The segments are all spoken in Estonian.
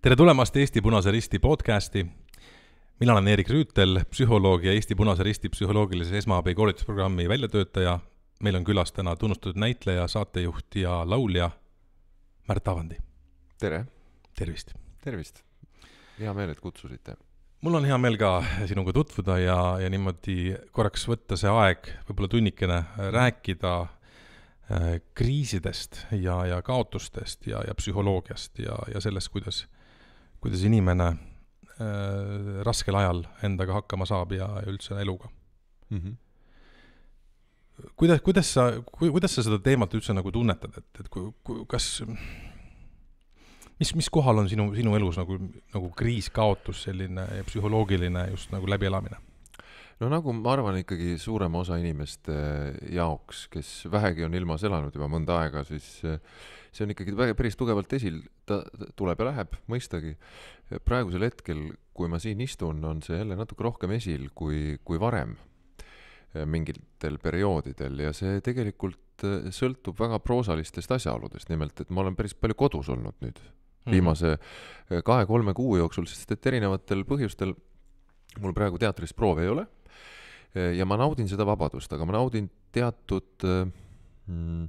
tere tulemast Eesti Punase Risti podcasti. mina olen Erik Rüütel, psühholoog ja Eesti Punase Risti psühholoogilise esmaabi koolitusprogrammi väljatöötaja. meil on külas täna tunnustatud näitleja, saatejuht ja laulja Märt Avandi. tere! tervist! tervist! hea meel, et kutsusite. mul on hea meel ka sinuga tutvuda ja, ja niimoodi korraks võtta see aeg, võib-olla tunnikene, rääkida äh, kriisidest ja, ja kaotustest ja, ja psühholoogiast ja, ja sellest, kuidas kuidas inimene äh, raskel ajal endaga hakkama saab ja üldse eluga mm. -hmm kuidas, kuidas sa, kuidas sa seda teemat üldse nagu tunnetad, et, et kui, kui, kas, mis, mis kohal on sinu, sinu elus nagu, nagu kriis, kaotus, selline psühholoogiline just nagu läbielamine? no nagu ma arvan ikkagi suurema osa inimeste äh, jaoks, kes vähegi on ilmas elanud juba mõnda aega, siis äh, see on ikkagi päris tugevalt esil, ta tuleb ja läheb, mõistagi. praegusel hetkel, kui ma siin istun, on see jälle natuke rohkem esil kui, kui varem eh, mingitel perioodidel ja see tegelikult eh, sõltub väga proosalistest asjaoludest, nimelt et ma olen päris palju kodus olnud nüüd mm -hmm. viimase eh, kahe-kolme kuu jooksul, sest et erinevatel põhjustel mul praegu teatris proove ei ole ja ma naudin seda vabadust, aga ma naudin teatud mm,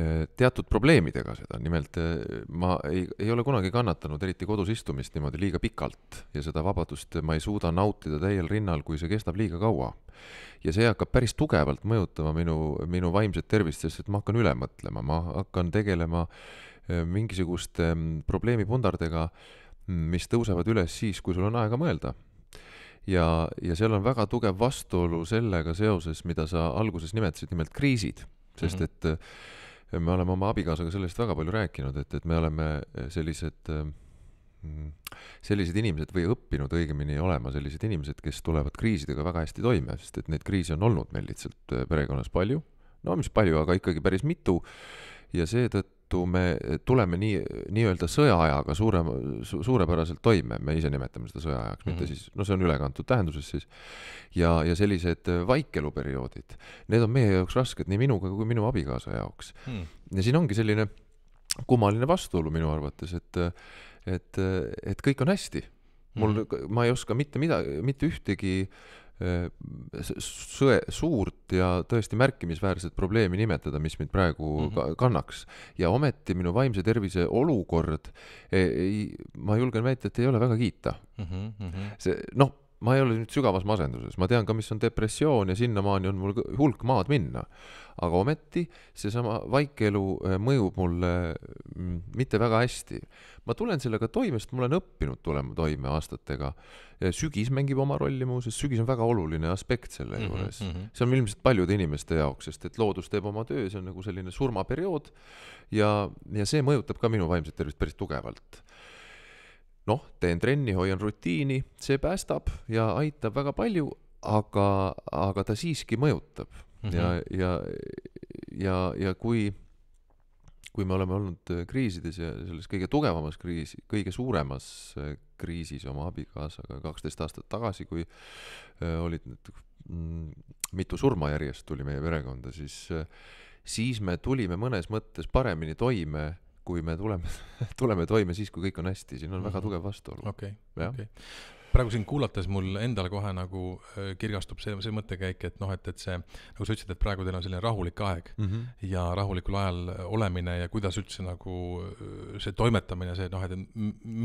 Äh, teatud probleemidega seda, nimelt äh, ma ei, ei ole kunagi kannatanud eriti kodus istumist niimoodi liiga pikalt ja seda vabadust ma ei suuda nautida täiel rinnal, kui see kestab liiga kaua. ja see hakkab päris tugevalt mõjutama minu, minu vaimset tervist, sest et ma hakkan üle mõtlema, ma hakkan tegelema äh, mingisuguste mm, probleemipundardega, mm, mis tõusevad üles siis, kui sul on aega mõelda ja, ja seal on väga tugev vastuolu sellega seoses, mida sa alguses nimetasid, nimelt kriisid, sest mhm. et mm -hmm me oleme oma abikaasaga sellest väga palju rääkinud, et, et me oleme eh, sellised, eh, mm, sellised inimesed või õppinud õigemini olema sellised inimesed, kes tulevad kriisidega väga hästi toime, sest et neid kriise on olnud meil lihtsalt eh, perekonnas palju. no mis palju, aga ikkagi päris mitu. ja seetõttu tõttu me tuleme nii, nii-öelda sõjaajaga suure, suurepäraselt toime, me ise nimetame seda sõjaajaks mm, -hmm. mitte mhm. siis, no see on ülekantud tähenduses siis, ja, ja sellised äh, vaikeluperioodid, need on meie jaoks rasked, nii minuga kui minu abikaasa jaoks mm. -hmm. ja siin ongi selline kummaline vastuolu minu arvates, et, et, et kõik on hästi. mul mm, -hmm. ma ei oska mitte midagi, mitte ühtegi äh, Äh, sõe, suurt ja tõesti märkimisväärset probleemi nimetada, mis mind praegu mm -hmm. kannaks. ja ometi minu vaimse tervise olukord ei, ma julgen väita, et ei ole väga kiita mm. -hmm. see, noh, ma ei ole nüüd sügavas masenduses, ma tean ka, mis on depressioon ja sinnamaani on mul hulk maad minna. aga ometi seesama vaikeelu äh, mõjub mulle mm, mitte väga hästi. ma tulen sellega toime, sest ma olen õppinud tulema toime aastatega. Äh, sügis mängib oma rolli muuseas, sügis on väga oluline aspekt selle mm -hmm, juures mm. -hmm. see on ilmselt paljude inimeste jaoks, sest et loodus teeb oma töö, see on nagu selline surmaperiood ja, ja see mõjutab ka minu vaimset tervist päris tugevalt noh, teen trenni, hoian rutiini, see päästab ja aitab väga palju, aga, aga ta siiski mõjutab mm. -hmm. ja, ja, ja, ja kui, kui me oleme olnud kriisides ja selles kõige tugevamas kriis, kõige suuremas äh, kriisis oma abikaasaga kaksteist aastat tagasi, kui äh, olid need mm, mitu surma järjest tuli meie perekonda, siis, äh, siis me tulime mõnes mõttes paremini toime kui me tuleme tuleme toime siis, kui kõik on hästi, siin on mm -hmm. väga mhm. tugev vastuolu. okei, okei. praegu sind kuulates mul endal kohe nagu äh, kirgastub see, see mõttekäik, et noh, et, et see, nagu sa ütlesid, et praegu teil on selline rahulik aeg mm -hmm. ja rahulikul ajal olemine ja kuidas üldse nagu äh, see toimetamine, see noh, et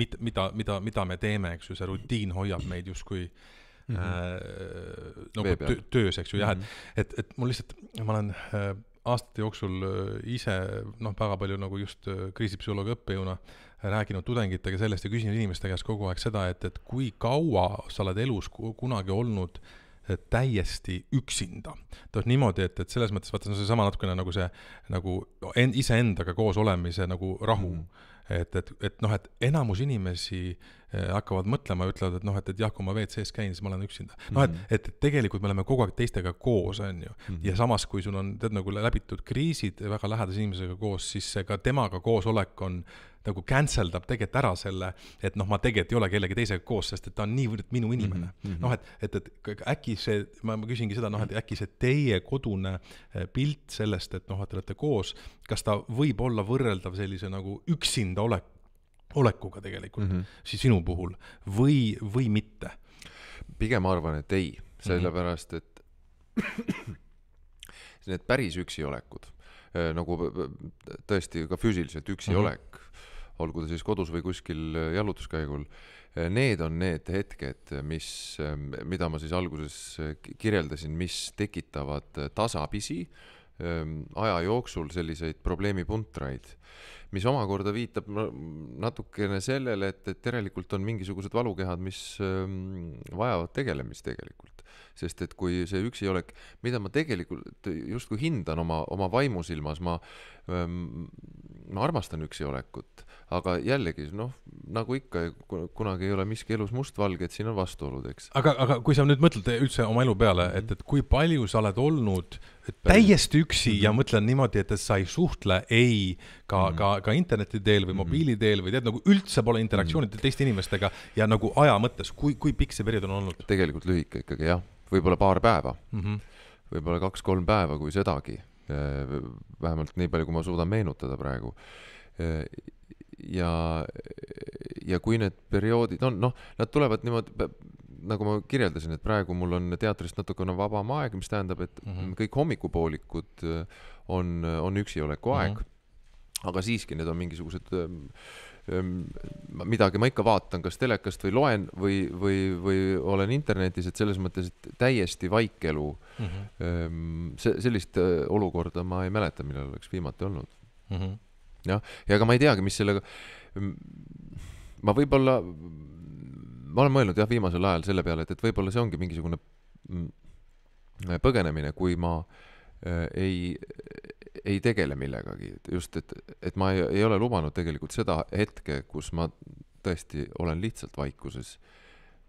mit-, mida, mida, mida me teeme, eks ju, see rutiin hoiab meid justkui mm -hmm. äh, nagu no, töö, töös, eks ju, jah, et, mhm. et, et mul lihtsalt, ma olen äh, aastate jooksul äh, ise noh, väga palju nagu just äh, kriisipsühholoogia õppejõuna rääkinud tudengitega sellest ja küsinud inimeste käest kogu aeg seda, et, et kui kaua sa oled elus kunagi olnud äh, täiesti üksinda. ta on niimoodi, et, et selles mõttes vaata, see on seesama natukene nagu see nagu en, iseendaga koos olemise nagu rahu mm. -hmm et, et, et noh, et enamus inimesi eh, hakkavad mõtlema, ütlevad, et noh, et, et jah, kui ma WC-s käin, siis ma olen üksinda. noh, et, mhm. et tegelikult me oleme kogu aeg teistega koos, on ju. ja mhm. samas, kui sul on, tead nagu läbitud kriisid väga lähedase inimesega koos, siis see ka temaga koosolek on nagu cancel dab tegelikult ära selle, et noh, ma tegelikult ei ole kellegi teisega koos, sest et ta on niivõrd minu mhm, inimene mm -hmm.. noh, et, et, et äkki see, ma, ma küsingi seda, noh, et äkki see teie kodune eh, pilt sellest, et noh, et te olete koos, kas ta võib olla võrreldav sellise nagu üksinda olek-, olekuga tegelikult mm, -hmm. siis sinu puhul või, või mitte? pigem ma arvan, et ei, sellepärast et need päris üksiolekud eh, nagu tõesti ka füüsiliselt üksioleku mhm. mm -hmm olgu ta siis kodus või kuskil äh, jalutuskäigul. Äh, need on need hetked, mis, ähm, mida ma siis alguses äh, kirjeldasin, mis tekitavad tasapisi ähm, aja jooksul selliseid probleemipuntraid mis omakorda viitab natukene sellele, et, et järelikult on mingisugused valukehad, mis ähm, vajavad tegelemist tegelikult. sest et kui see üksiolek, mida ma tegelikult justkui hindan oma, oma vaimusilmas, ma, ähm, ma armastan üksiolekut, aga jällegi noh, nagu ikka, kunagi ei ole miski elus mustvalge, et siin on vastuolud, eks. aga, aga kui sa nüüd mõtled üldse oma elu peale, et, et kui palju sa oled olnud täiesti üksi mm -hmm. ja mõtlen niimoodi, et sa ei suhtle ei ka mm, -hmm. ka, ka interneti teel või mhm. mobiili teel või tead, nagu üldse pole interaktsiooni mm -hmm. teiste inimestega ja nagu aja mõttes, kui, kui pikk see periood on olnud? tegelikult lühike ikkagi jah, võib-olla paar päeva mm -hmm., võib-olla kaks-kolm päeva, kui sedagi. Äh, vähemalt nii palju, kui ma suudan meenutada praegu äh, ja, ja kui need perioodid on, noh, nad tulevad niimoodi, nagu ma kirjeldasin, et praegu mul on teatrist natukene vabam aeg, mis tähendab, et mm -hmm. kõik hommikupoolikud äh, on, on üksioleku mhm. aeg mm. -hmm aga siiski, need on mingisugused ähm, ähm, midagi ma ikka vaatan, kas telekast või loen või, või, või olen internetis, et selles mõttes, et täiesti vaik elu mm. -hmm. see, sellist äh, olukorda ma ei mäleta, millal oleks viimati olnud mm. -hmm. jah, ja ega ma ei teagi, mis sellega, mm, ma võib-olla, ma olen mõelnud jah, viimasel ajal selle peale, et, et võib-olla see ongi mingisugune mm, põgenemine, kui ma äh, ei, ei tegele millegagi, just et, et ma ei, ei ole lubanud tegelikult seda hetke, kus ma tõesti olen lihtsalt vaikuses.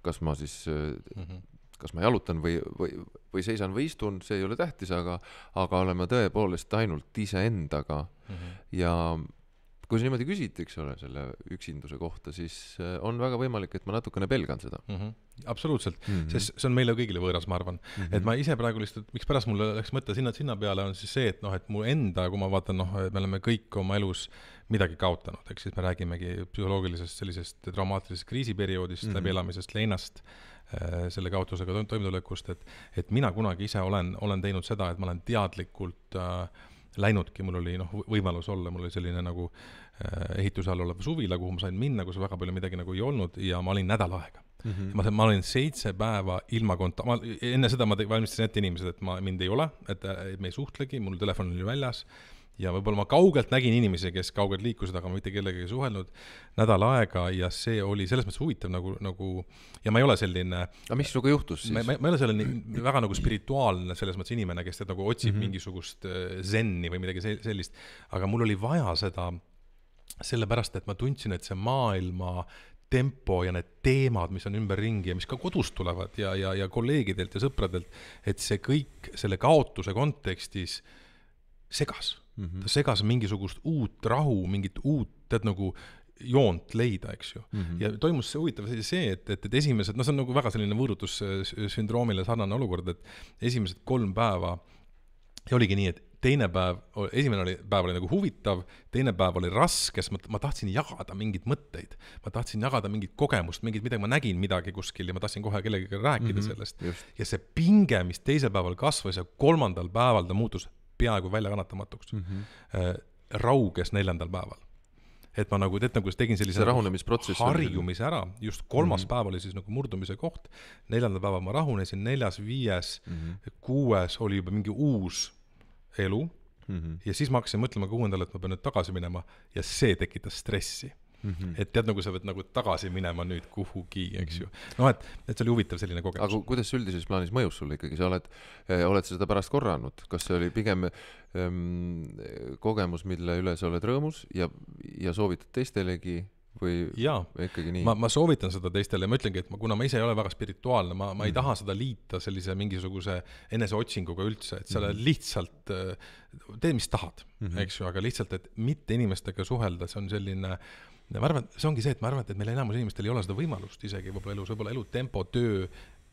kas ma siis mm, -hmm. kas ma jalutan või, või, või seisan või istun, see ei ole tähtis, aga, aga olen ma tõepoolest ainult iseendaga mm -hmm. ja kui sa niimoodi küsid, eks ole, selle üksinduse kohta, siis äh, on väga võimalik, et ma natukene pelgan seda mm. -hmm. absoluutselt mm, -hmm. sest see on meile kõigile võõras, ma arvan mm. -hmm. et ma ise praegu lihtsalt, mikspärast mul läks mõte sinna, sinna peale, on siis see, et noh, et mu enda, kui ma vaatan, noh, me oleme kõik oma elus midagi kaotanud, ehk siis me räägimegi psühholoogilisest sellisest traumaatilisest kriisiperioodist mm -hmm., läbielamisest, leinast äh, selle kaotusega toimetulekust, et, et mina kunagi ise olen, olen teinud seda, et ma olen teadlikult äh, läinudki, mul oli noh, võimalus olla, mul oli selline nagu äh, ehituse all olev suvila, kuhu ma sain minna, kus väga palju midagi nagu ei olnud ja ma olin nädal aega mm. -hmm. ma, ma olin seitse päeva ilma kont-, ma enne seda ma valmistasin ette inimesed, et ma, mind ei ole, et me ei suhtlegi, mul telefon oli väljas ja võib-olla ma kaugelt nägin inimesi, kes kaugelt liikusid, aga ma mitte kellegagi suhelnud nädal aega ja see oli selles mõttes huvitav nagu, nagu ja ma ei ole selline. aga mis sinuga juhtus siis? ma ei ole selline väga nagu spirituaalne selles mõttes inimene, kes tead nagu otsib mm -hmm. mingisugust äh, zen'i või midagi sellist, aga mul oli vaja seda sellepärast, et ma tundsin, et see maailma tempo ja need teemad, mis on ümberringi ja mis ka kodust tulevad ja, ja, ja kolleegidelt ja sõpradelt, et see kõik selle kaotuse kontekstis segas mm. -hmm. ta segas mingisugust uut rahu, mingit uut, tead nagu joont leida, eks ju mm. -hmm. ja toimus see huvitav see, et, et, et esimesed, noh, see on nagu väga selline võõrutussündroomile sarnane olukord, et esimesed kolm päeva ja oligi nii, et teine päev, esimene oli, päev oli nagu huvitav, teine päev oli raske, sest ma, ma tahtsin jagada mingeid mõtteid. ma tahtsin jagada mingit kogemust, mingit midagi, ma nägin midagi kuskil ja ma tahtsin kohe kellegagi rääkida mm -hmm, sellest. ja see pinge, mis teisel päeval kasvas ja kolmandal päeval ta muutus peaaegu väljakannatamatuks mm. -hmm. rauges neljandal päeval. et ma nagu, tead nagu tegin sellise see rahunemisprotsess harjumise ära, just kolmas mm -hmm. päev oli siis nagu murdumise koht, neljandal päeval ma rahunesin, neljas, viies mm, -hmm. kuues oli juba mingi uus elu mm. -hmm. ja siis ma hakkasin mõtlema ka kuuendal, et ma pean nüüd tagasi minema ja see tekitas stressi mm. -hmm. et tead, nagu sa pead nagu tagasi minema nüüd kuhugi, eks ju. noh, et, et see oli huvitav selline kogemus. aga kuidas see üldises plaanis mõjus sulle ikkagi, sa oled, eh, oled sa seda pärast korranud, kas see oli pigem ähm, kogemus, mille üle sa oled rõõmus ja, ja soovitad teistelegi või Jaa. ikkagi nii? ma, ma soovitan seda teistele, ma ütlengi, et ma, kuna ma ise ei ole väga spirituaalne, ma, ma mm. ei mhm. taha seda liita sellise mingisuguse eneseotsinguga üldse, et sa oled mm. lihtsalt, eh, tee, mis tahad mm, -hmm. eks ju, aga lihtsalt, et mitte inimestega suhelda, see on selline äh, ja ma arvan, see ongi see, et ma arvan, et meil enamus inimestel ei ole seda võimalust isegi võib-olla elus, võib-olla elutempo, töö,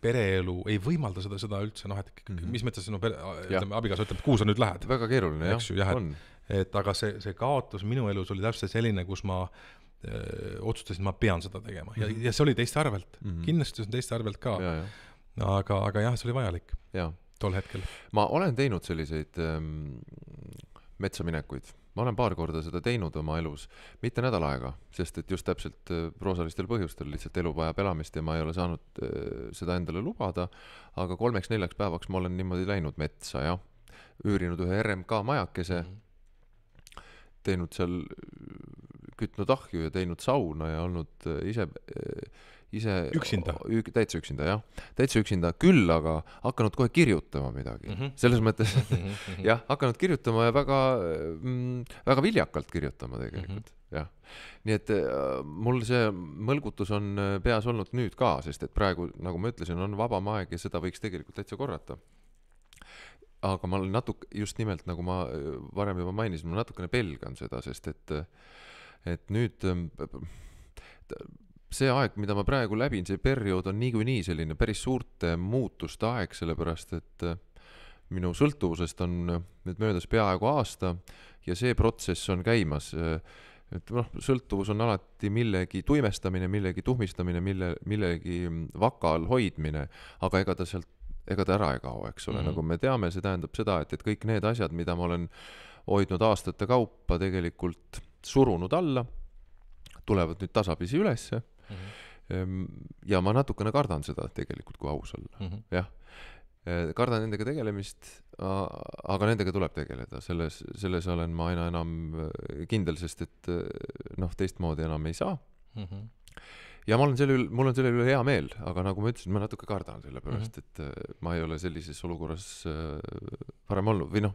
pereelu ei võimalda seda, seda üldse, noh, et mm -hmm. mis mõttes sinu pere, äh, ütleme abikaasa ütleb, kuhu sa nüüd lähed. väga keeruline, eks ju, jah, et, et aga see, see kaotus minu elus oli täpselt selline, kus ma öö, äh, otsustasin, ma pean seda tegema mm -hmm. ja, mhm. ja see oli teiste arvelt mm, -hmm. kindlasti see on teiste arvelt ka. aga, aga jah, see oli vajalik ja. tol hetkel. ma olen teinud selliseid ähm, metsaminekuid ma olen paar korda seda teinud oma elus, mitte nädal aega, sest et just täpselt proosalistel äh, põhjustel lihtsalt elu vajab elamist ja ma ei ole saanud äh, seda endale lubada. aga kolmeks-neljaks päevaks ma olen niimoodi läinud metsa ja üürinud ühe RMK majakese mm, -hmm. teinud seal, kütnud ahju ja teinud sauna ja olnud äh, ise ise üksinda ük,, täitsa üksinda jah, täitsa üksinda, küll aga hakanud kohe kirjutama midagi mm, -hmm. selles mõttes mm -hmm. jah, hakanud kirjutama ja väga mm,, väga viljakalt kirjutama tegelikult mm, -hmm. jah. nii et äh, mul see mõlgutus on äh, peas olnud nüüd ka, sest et praegu, nagu ma ütlesin, on vabam aeg ja seda võiks tegelikult täitsa korrata aga ma olen natuke, just nimelt nagu ma äh, varem juba mainisin, ma natukene pelgan seda, sest et, äh, et nüüd see aeg, mida ma praegu läbin, see periood on niikuinii selline päris suurte muutuste aeg, sellepärast et äh, minu sõltuvusest on nüüd möödas peaaegu aasta ja see protsess on käimas. Äh, et noh, sõltuvus on alati millegi tuimestamine, millegi tuhmistamine, mille, millegi mm, vaka all hoidmine, aga ega ta sealt, ega ta ära ei kao, eks ole mm, -hmm. nagu me teame, see tähendab seda, et, et kõik need asjad, mida ma olen hoidnud aastate kaupa tegelikult surunud alla tulevad nüüd tasapisi ülesse mm. -hmm. ja ma natukene kardan seda tegelikult, kui aus olla mm, -hmm. jah ehm, kardan nendega tegelemist, aga nendega tuleb tegeleda, selles, selles olen ma aina enam eh, kindel, sest et eh, noh, teistmoodi enam ei saa mm. -hmm ja ma olen selle üle, mul on selle üle hea meel, aga nagu ma ütlesin, ma natuke kardan sellepärast mm, -hmm. et eh, ma ei ole sellises olukorras varem olnud või noh,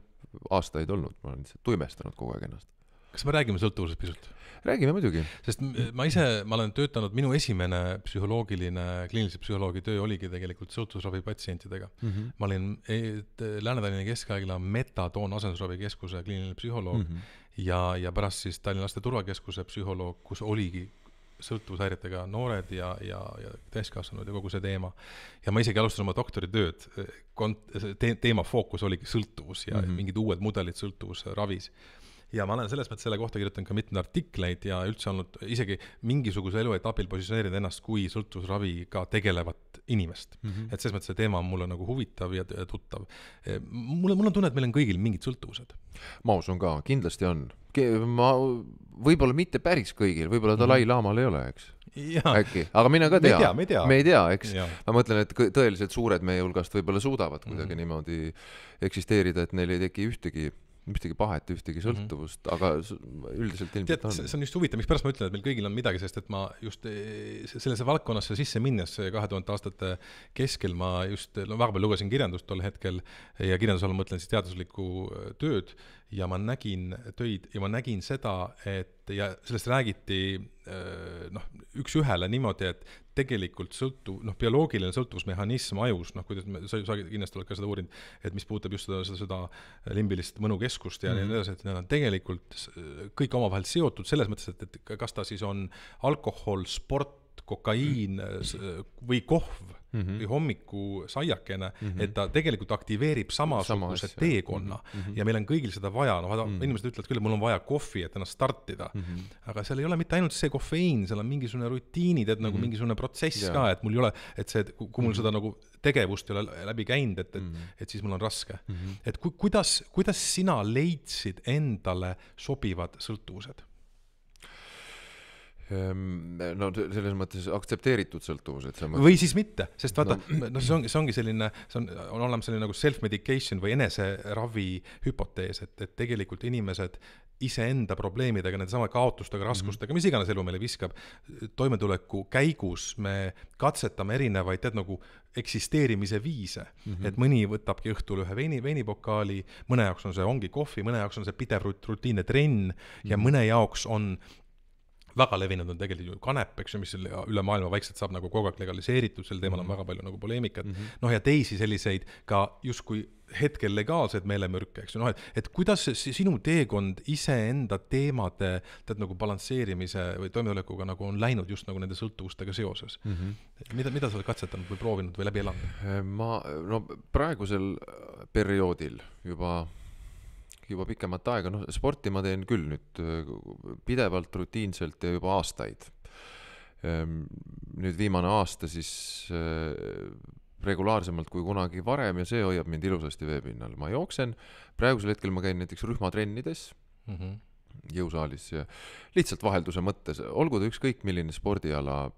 aastaid olnud, ma olen lihtsalt tuimestanud kogu aeg ennast kas me räägime sõltuvusest pisut? räägime muidugi. sest mm, ma ise, ma olen töötanud, minu esimene psühholoogiline, kliinilise psühholoogi töö oligi tegelikult sõltuvusravi patsientidega mm. -hmm. ma olin eh, Lääne-Tallinna Keskhaigla Metadoon asendusravikeskuse kliiniline psühholoog mm -hmm. ja, ja pärast siis Tallinna Laste Turvakeskuse psühholoog, kus oligi sõltuvushäiretega noored ja, ja, ja täiskasvanud ja kogu see teema. ja ma isegi alustasin oma doktoritööd, eh, kont-, te-, teema fookus oligi sõltuvus ja mm -hmm. mingid uued mudelid sõltuvusravis ja ma olen selles mõttes selle kohta kirjutanud ka mitmeid artikleid ja üldse olnud isegi mingisuguse eluetapil positsioneerinud ennast kui sõltuvusraviga tegelevat inimest mm. -hmm. et selles mõttes see teema on mulle nagu huvitav ja tuttav. E, mul, mul on tunne, et meil on kõigil mingid sõltuvused. ma usun ka, kindlasti on ma, võib-olla mitte päris kõigil, võib-olla mhm. Dalai-laamal ei ole, eks. äkki, aga mina ka tean. me ei tea, me ei tea, eks. ma mõtlen, et tõeliselt suured meie hulgast võib-olla suudavad kuidagi mm -hmm. niimoodi eksisteerida, et neil ei teki ühtegi ühtegi pahet, ühtegi mhm. sõltuvust mm, -hmm. aga üldiselt ilmselt Tead, on. see on just huvitav, mispärast ma ütlen, et meil kõigil on midagi, sest et ma just eh, sellesse valdkonnasse sisse minnes kahe tuhandete aastate keskel ma just, no vahepeal lugesin kirjandust tol hetkel ja kirjanduse all ma mõtlen siis teaduslikku eh, tööd ja ma nägin töid ja ma nägin seda, et ja sellest räägiti äh, noh, üks-ühele niimoodi, et tegelikult sõltuv, noh, bioloogiline sõltuvusmehhanism ajus, noh, kuidas me, sa, sa kindlasti oled ka seda uurinud, et mis puudutab just seda, seda, seda limbilist mõnukeskust ja nii mm -hmm. edasi, et need on tegelikult kõik omavahel seotud selles mõttes, et, et kas ta siis on alkohol, sport, õlut, kokaiin või kohv mm -hmm. või hommikusaiakene mm, -hmm. et ta tegelikult aktiveerib samasuguse Sama teekonna mm -hmm. ja meil on kõigil seda vaja, noh, mm -hmm. inimesed ütlevad küll, et mul on vaja kohvi, et ennast startida mm. -hmm. aga seal ei ole mitte ainult see kofeiin, seal on mingisugune rutiinid, et nagu mm -hmm. mingisugune protsess ja. ka, et mul ei ole, et see, kui mul mm -hmm. seda nagu tegevust ei ole läbi käinud, et, et mm, -hmm. et siis mul on raske mm. -hmm. et ku, kuidas, kuidas sina leidsid endale sobivad sõltuvused? Ehm, no selles mõttes aktsepteeritud sõltuvused. või siis mitte, sest vaata no., no siis ongi, see ongi selline, see on, on olemas selline nagu self-medication või eneseravi hüpotees, et, et tegelikult inimesed iseenda probleemidega, nendesamade kaotustega, mhm. raskustega mm, -hmm. mis iganes elu meile viskab, toimetuleku käigus me katsetame erinevaid, tead, nagu eksisteerimise viise mm. -hmm. et mõni võtabki õhtul ühe veini, veinipokaali, mõne jaoks on see, ongi kohvi, mõne jaoks on see pidev rutiinne trenn mm -hmm. ja mhm. mõne jaoks on väga levinud on tegelikult ju kanep, eks ju, mis üle maailma vaikselt saab nagu kogu aeg legaliseeritud, sel teemal mm -hmm. on mhm. väga palju nagu poleemikat mm -hmm., noh ja teisi selliseid ka justkui hetkel legaalseid meelemürke, eks ju, noh et, et kuidas see sinu teekond iseenda teemade tead nagu balansseerimise või toimetulekuga nagu on läinud just nagu nende sõltuvustega seoses mm. -hmm. mida, mida sa oled katsetanud või proovinud või läbi elanud? ma, no praegusel perioodil juba juba pikemat aega, noh, sporti ma teen küll nüüd äh, pidevalt, rutiinselt ja juba aastaid. Ehm, nüüd viimane aasta siis äh, regulaarsemalt kui kunagi varem ja see hoiab mind ilusasti veepinnal. ma jooksen, praegusel hetkel ma käin näiteks rühmatrennides mm. -hmm jõusaalis ja lihtsalt vahelduse mõttes, olgu ta ükskõik milline spordiala,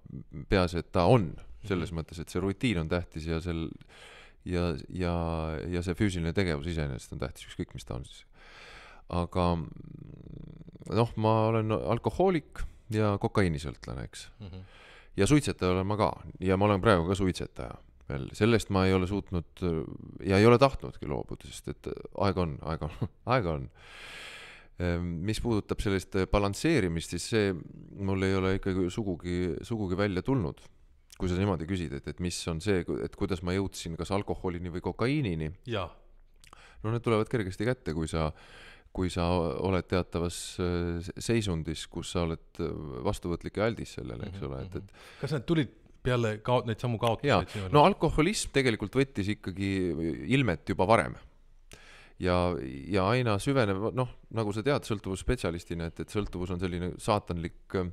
peaasi, et ta on selles mhm. mõttes, et see rutiin on tähtis ja sel ja, ja, ja see füüsiline tegevus iseenesest on tähtis, ükskõik mis ta on siis aga mm, noh, ma olen alkohoolik ja kokaiinisõltlane, eks mm. -hmm. ja suitsetaja olen ma ka ja ma olen praegu ka suitsetaja veel, sellest ma ei ole suutnud ja ei ole tahtnudki loobuda, sest et aega on, aega on, aega on. Ehm, mis puudutab sellist balansseerimist, siis see mul ei ole ikkagi sugugi, sugugi välja tulnud kui sa niimoodi küsid, et, et mis on see, et kuidas ma jõudsin kas alkoholini või kokaiinini. no need tulevad kergesti kätte, kui sa kui sa oled teatavas äh, seisundis, kus sa oled äh, vastuvõtlik ja aldis sellele, eks mhm, ole, et, et. Mhm. kas need tulid peale kao-, neid samu kaotusi? no alkoholism tegelikult võttis ikkagi ilmet juba varem ja, ja aina süvenev, noh, nagu sa tead sõltuvusspetsialistina, et, et sõltuvus on selline saatanlik äh,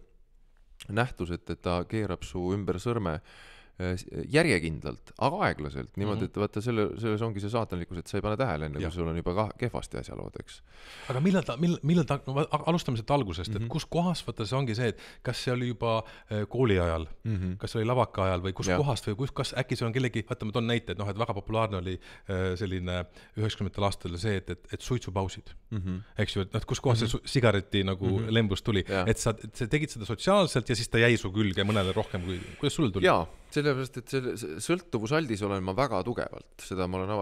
nähtus, et, et ta keerab su ümber sõrme äh, Äh, äh, järjekindlalt, aga aeglaselt, niimoodi mm, -hmm. et vaata selle, selles ongi see saatanlikkus, et sa ei pane tähele, enne kui sul on juba ka kehvasti asjalood, eks. aga millal ta, millal, millal ta, no alustame sealt algusest mm, -hmm. et mhm. kus kohas, vaata see ongi see, et kas see oli juba äh, kooli ajal mm, -hmm. kas see oli lavaka ajal või kus ja. kohast või kus, kas äkki see on kellegi, vaata ma toon näite, et noh, et väga populaarne oli selline üheksakümnendatel aastatel see, et, et, et suitsupaused mm, -hmm. eks ju, et noh, et kuskohast mm -hmm. see mhm. sigareti nagu mm -hmm. lembus tuli, et sa, sa tegid seda sotsiaalselt ja siis ta jäi su külge mõnele rohkem kui, kuidas sulle tuli? jaa, selle sellepärast, et selle sõltuvusaldis olen ma väga tugevalt, seda ma olen,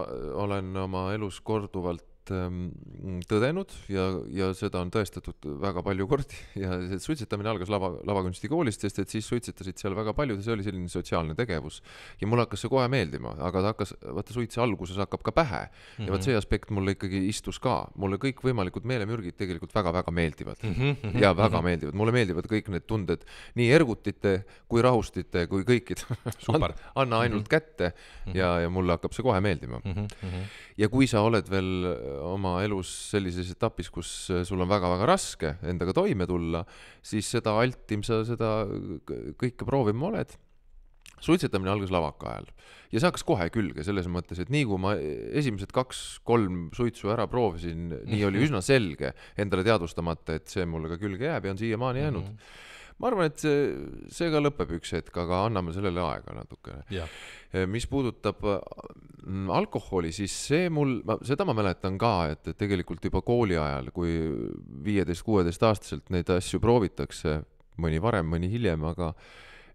olen oma elus korduvalt selgelt ähm, tõdenud ja, ja seda on tõestatud väga palju kordi ja see suitsetamine algas lava, lavakunstikoolist, sest et siis suitsetasid seal väga paljud ja see oli selline sotsiaalne tegevus. ja mulle hakkas see kohe meeldima, aga ta hakkas, vaata suitse alguses hakkab ka pähe mm -hmm. ja vot mhm. see aspekt mulle ikkagi istus ka, mulle kõikvõimalikud meelemürgid tegelikult väga-väga meeldivad mm. -hmm. ja väga mm -hmm. meeldivad, mulle meeldivad kõik need tunded, nii ergutite kui rahustite kui kõikide An, anna ainult mm -hmm. kätte ja, mhm. ja mulle hakkab see kohe meeldima mm. -hmm. ja kui sa oled veel oma elus sellises etapis, kus äh, sul on väga-väga raske endaga toime tulla, siis seda altim sa seda kõike proovima oled. suitsetamine algas lavaka ajal ja see hakkas kohe külge selles mõttes, et nii kui ma e, esimesed kaks-kolm suitsu ära proovisin, nii oli üsna selge endale teadvustamata, et see mulle ka külge jääb ja on siiamaani jäänud mm. -hmm ma arvan, et see, see ka lõpeb üks hetk, aga anname sellele aega natukene. Eh, mis puudutab äh, mm, alkoholi, siis see mul, seda ma mäletan ka, et, et tegelikult juba kooli ajal, kui viieteist-kuueteistaastaselt neid asju proovitakse, mõni varem, mõni hiljem, aga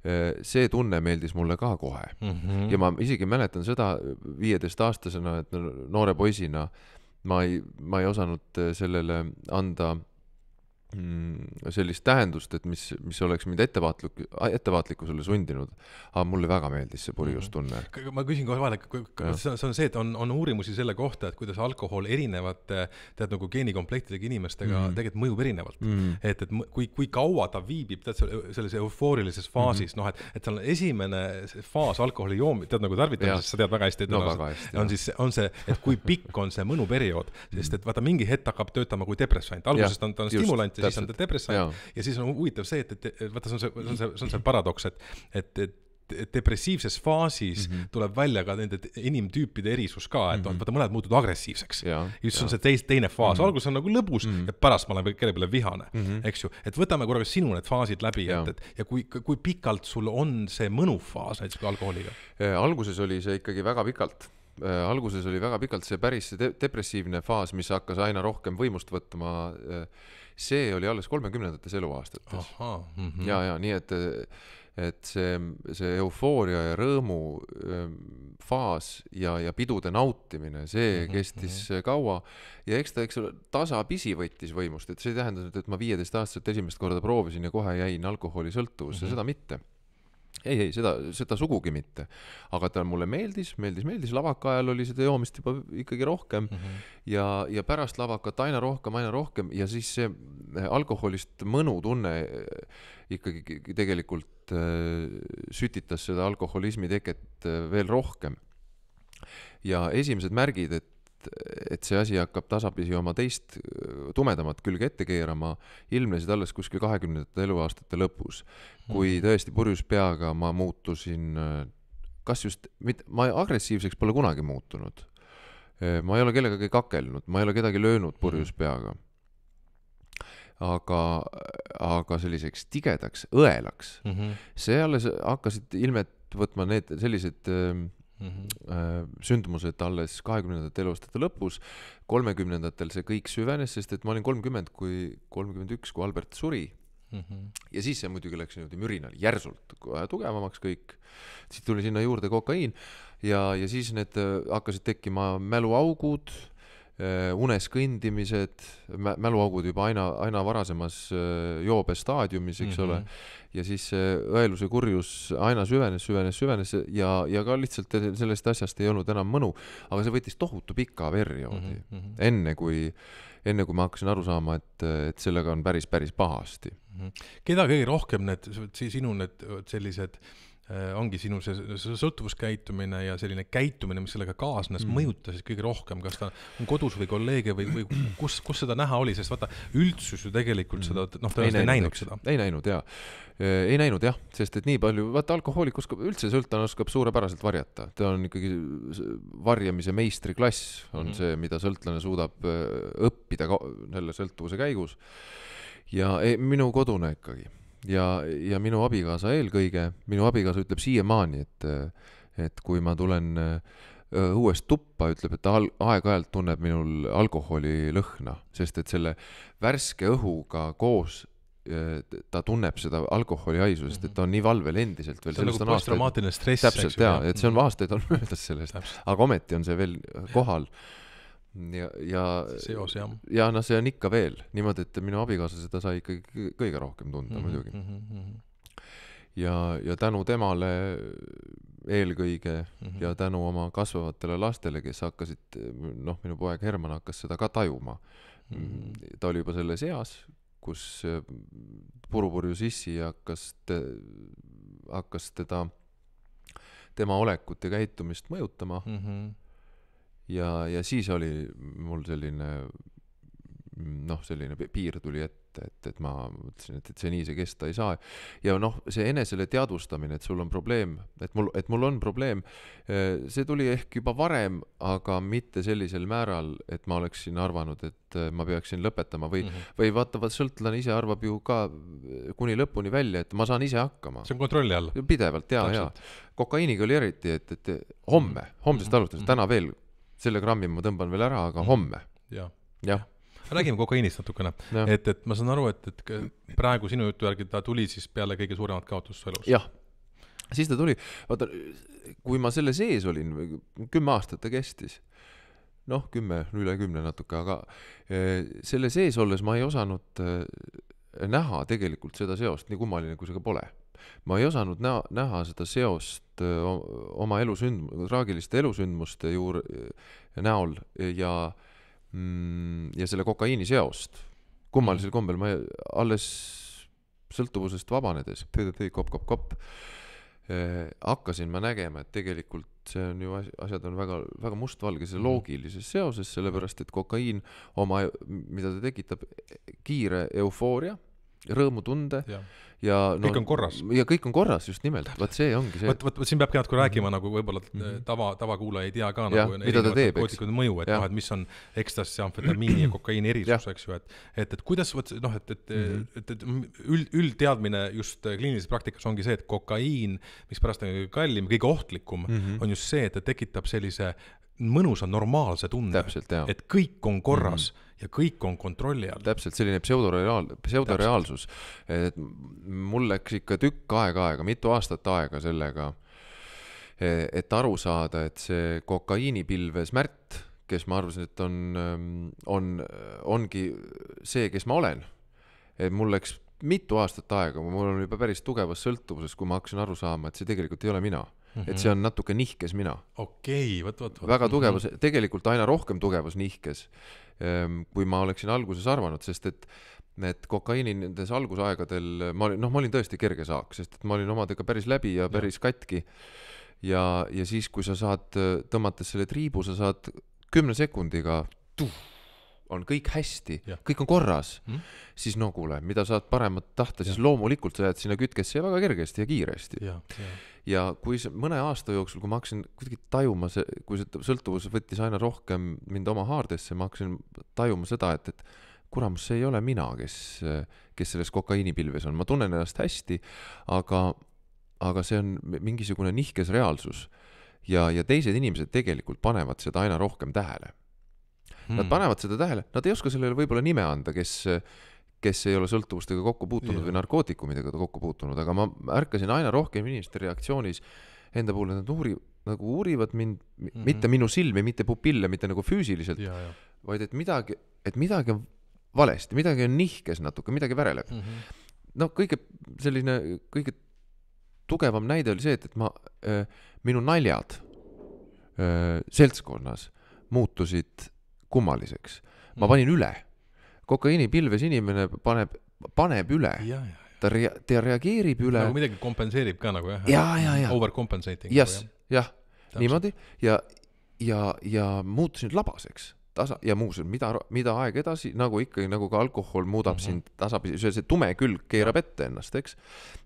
eh, see tunne meeldis mulle ka kohe mm. -hmm. ja ma isegi mäletan seda viieteistaastasena, et noore poisina ma ei, ma ei osanud eh, sellele anda Mm, sellist tähendust, et mis, mis oleks mind ettevaatlik, ettevaatlikkusele sundinud. aga mulle väga meeldis see purjustunne. Mhm. ma küsin kohe vahele, see on see, et on, on uurimusi selle kohta, et kuidas alkohol erinevate tead nagu geenikomplektidega inimestega mm -hmm. tegelikult mõjub erinevalt mm. -hmm. et, et kui, kui kaua ta viibib tead selles eufoorilises mhm. faasis mm, -hmm. noh, et, et seal on esimene faas alkoholi joomi-, tead nagu tarvitamises, sa tead väga hästi, et no, väga hästi, on jah. siis, on see, et kui pikk on see mõnuperiood, sest mhm. et vaata, mingi hetk hakkab töötama kui depressant, alguses ta on, ta on stimulant ja Täpselt. siis on ta depressant. ja siis on huvitav see, et, et vaata, see on see, see on see, see on see paradoks, et, et, et depressiivses faasis mm -hmm. tuleb välja ka nende inimtüüpide erisus ka, et mm -hmm. vaata, mõned muutuvad agressiivseks. ja siis on see teis, teine faas mm, -hmm. alguses on nagu lõbus mm -hmm. ja pärast ma olen kelle peale vihane mm, -hmm. eks ju. et võtame korraga sinu need faasid läbi, et, et ja kui, kui pikalt sul on see mõnuv faas näiteks alkoholiga? Äh, alguses oli see ikkagi väga pikalt äh, alguses oli väga pikalt see päris de depressiivne faas, mis hakkas aina rohkem võimust võtma äh, see oli alles kolmekümnendates eluaastates. Mm -hmm. ja, ja nii, et, et see, see eufooria ja rõõmu ähm, faas ja, ja pidude nautimine, see mhm, mhm. kestis mm -hmm. kaua ja eks ta, eks ole, tasapisi võttis võimust, et see ei tähendanud, et ma viieteist aastaselt esimest korda proovisin ja kohe jäin alkoholisõltuvusse mm, -hmm. seda mitte ei, ei seda, seda sugugi mitte, aga ta mulle meeldis, meeldis, meeldis, lavaka ajal oli seda joomist juba ikkagi rohkem mm -hmm. ja, ja pärast lavakat aina rohkem, aina rohkem ja siis see äh, alkoholist mõnutunne äh, ikkagi tegelikult äh, sütitas seda alkoholismi teket äh, veel rohkem. ja esimesed märgid, et et, et see asi hakkab tasapisi oma teist tumedamat külge ette keerama, ilmnesid alles kuskil kahekümnendate eluaastate lõpus, kui mhm. tõesti purjus peaga ma muutusin, kas just, mitte, ma agressiivseks pole kunagi muutunud. ma ei ole kellegagi kakelnud, ma ei ole kedagi löönud purjus mhm. peaga. aga, aga selliseks tigedaks, õelaks mm, -hmm. see alles hakkasid ilmet võtma need sellised äh, Mm -hmm. sündmused alles kahekümnendate eluaastate lõpus, kolmekümnendatel see kõik süvenes, sest et ma olin kolmkümmend, kui, kolmkümmend üks, kui Albert suri mm. -hmm. ja siis see muidugi läks niimoodi mürinal järsult kohe tugevamaks kõik, siis tuli sinna juurde kokaiin ja, ja siis need äh, hakkasid tekkima mäluaugud Äh, unes kõndimised, mäluaugud juba aina, aina varasemas äh, joobestaadiumis, eks mm -hmm. ole. Mhm. ja siis õeluse kurjus aina süvenes, süvenes, süvenes ja, ja ka lihtsalt e-, sellest asjast ei olnud enam mõnu. aga see võttis tohutu pika perioodi mhm, mm, -hmm. enne kui, enne kui ma hakkasin aru saama, et, et sellega on päris, päris pahasti mm. -hmm. keda kõige rohkem need, sinu need sellised äh, Äh, ongi sinu see, see sõltuvuskäitumine ja selline käitumine, mis sellega kaasnes mm., mõjutasid kõige rohkem, kas ta on kodus või kolleege või, või kus, kus seda näha oli, sest vaata, üldsus ju tegelikult seda, mm. noh, tõenäoliselt ei näinud seda. ei näinud jaa, ei näinud jah, sest et nii palju, vaata, alkohoolik oskab, üldse sõltlane oskab suurepäraselt varjata, ta on ikkagi varjamise meistriklass, on mm -hmm. see, mida sõltlane suudab äh, õppida selle sõltuvuse käigus. ja ei, minu kodune ikkagi ja, ja minu abikaasa eelkõige, minu abikaasa ütleb siiamaani, et, et kui ma tulen õuest äh, tuppa, ütleb, et ta al-, aeg-ajalt tunneb minul alkoholilõhna, sest et selle värske õhuga koos äh, ta tunneb seda alkoholihaisu, sest et ta on nii valvel endiselt veel. see on nagu posttraumaatiline stress. täpselt jaa, et see on aastaid on möödas sellest, aga ometi on see veel kohal ja, ja seos jah. ja noh, see on ikka veel niimoodi, et minu abikaasa seda sai ikkagi kõige rohkem tunda mm -hmm, muidugi mm. -hmm. ja, ja tänu temale eelkõige mm -hmm. ja tänu oma kasvavatele lastele, kes hakkasid, noh, minu poeg Herman hakkas seda ka tajuma mm. -hmm. ta oli juba selles eas, kus äh, purupurju sissi hakkas te,, hakkas teda, tema olekut ja käitumist mõjutama mm. -hmm ja, ja siis oli mul selline noh, selline piir tuli ette, et, et ma mõtlesin, et, et see nii see kesta ei saa. ja noh, see enesele teadvustamine, et sul on probleem, et mul, et mul on probleem, see tuli ehk juba varem, aga mitte sellisel määral, et ma oleksin arvanud, et ma peaksin lõpetama või mm, -hmm. või vaata, vaat sõltlane ise arvab ju ka kuni lõpuni välja, et ma saan ise hakkama. see on kontrolli all. pidevalt ja, ja kokaiiniga oli eriti, et, et homme, homsest mm -hmm. alustades, mhm. täna veel selle grammi ma tõmban veel ära, aga mm. homme ja.. jah räägime kokaiinist natukene, et, et ma saan aru, et, et praegu sinu jutu järgi ta tuli siis peale kõige suuremat kaotust su elus. jah, siis ta tuli, vaata, kui ma selle sees olin, kümme aastat ta kestis, noh, kümme, üle kümne natuke, aga e, selle sees olles ma ei osanud e, näha tegelikult seda seost, nii kummaline kui see ka pole ma ei osanud näha, näha seda seost oma elusündm-, traagiliste elusündmuste juur-, näol ja mm, ja selle kokaiini seost. kummalisel mhm. kombel ma alles sõltuvusest vabanedes, kopp-kopp-kopp, hakkasin ma nägema, et tegelikult see on ju, asjad on väga, väga mustvalges ja mhm. loogilises seoses, sellepärast et kokaiin oma, mida ta tekitab, kiire eufooria rõõmu tunda ja, ja no, kõik on korras. ja kõik on korras, just nimelt, vot see ongi see. vot, vot, vot siin peabki natuke rääkima mhm. nagu võib-olla mm -hmm. tava, tavakuulaja ei tea ka ja, nagu mida ta teeb, eks. mõju, et noh, et mis on ekstassi, amfetamiini ja kokaiini erisus, eks ju, et, et, et kuidas vot noh, et, et mm, -hmm. et, et üld, üldteadmine just eh, kliinilises praktikas ongi see, et kokaiin, mispärast ta on kõige kallim, kõige ohtlikum mm, -hmm. on just see, et ta tekitab sellise mõnusa normaalse tunde, et kõik on korras mm -hmm ja kõik on kontrolli all. täpselt selline pseudoreaal, pseudoreaalsus. et mul läks ikka tükk aega aega, mitu aastat aega sellega, e, et aru saada, et see kokaiinipilves Märt, kes ma arvasin, et on, ähm, on, ongi see, kes ma olen. et mul läks mitu aastat aega, mul on juba päris tugevas sõltuvuses, kui ma hakkasin aru saama, et see tegelikult ei ole mina Mm -hmm. et mhm. see on natuke nihkes mina. okei okay,, vot, vot, vot. väga mhm. tugevas mm, -hmm. tegelikult aina rohkem tugevas nihkes, ehm, kui ma oleksin alguses arvanud, sest et et kokaiini nendes algusaegadel ma olin, noh, ma olin tõesti kerge saak, sest et ma olin omadega päris läbi ja päris ja. katki. ja, ja siis, kui sa saad, tõmmates selle triibu, sa saad kümne sekundiga tuh, on kõik hästi, kõik on korras mm, -hmm. siis no kuule, mida saad paremat tahta, siis loomulikult sa jääd sinna kütkesse väga kergesti ja kiiresti. ja, ja ja kui see mõne aasta jooksul, kui ma hakkasin kuidagi tajuma see, kui see sõltuvus võttis aina rohkem mind oma haardesse, ma hakkasin tajuma seda, et, et kuramus, see ei ole mina, kes, kes selles kokaiinipilves on, ma tunnen ennast hästi, aga, aga see on mingisugune nihkes reaalsus. ja, ja teised inimesed tegelikult panevad seda aina rohkem tähele hmm.. Nad panevad seda tähele, nad ei oska sellele võib-olla nime anda, kes, kes ei ole sõltuvustega kokku puutunud ja. või narkootikumidega kokku puutunud, aga ma märkasin aina rohkem inimeste reaktsioonis enda puhul, et nad uuri-, nagu uurivad mind mm, -hmm. mitte minu silmi, mitte pupille, mitte nagu füüsiliselt, vaid et midagi, et midagi on valesti, midagi on nihkes natuke, midagi väreleb mm. -hmm. no kõige selline, kõige tugevam näide oli see, et, et ma äh,, minu naljad äh, seltskonnas muutusid kummaliseks. ma mhm. panin üle kokaiinipilves inimene paneb, paneb üle. ta rea-, ta reageerib üle. nagu midagi kompenseerib ka nagu jah. ja, ja, ja. Overcompensating. Nagu, jah, jah, niimoodi ja, ja, ja muutus nüüd labaseks tasa ja muuseas, mida, mida aeg edasi, nagu ikkagi, nagu ka alkohol muudab mm -hmm. sind tasapisi, see, see tume külg keerab ette ennast, eks.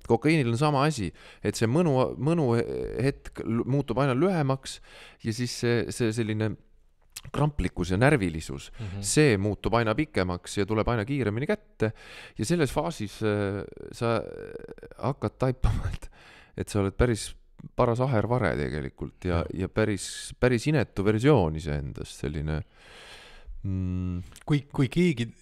kokaiinil on sama asi, et see mõnu, mõnuhetk muutub aina lühemaks ja siis see, see selline kramplikkus ja närvilisus mm, -hmm. see muutub aina pikemaks ja tuleb aina kiiremini kätte. ja selles faasis äh, sa hakkad taipama, et, et sa oled päris paras ahervare tegelikult ja, mhm. ja päris, päris inetu versioon iseendast, selline mm.. kui, kui keegi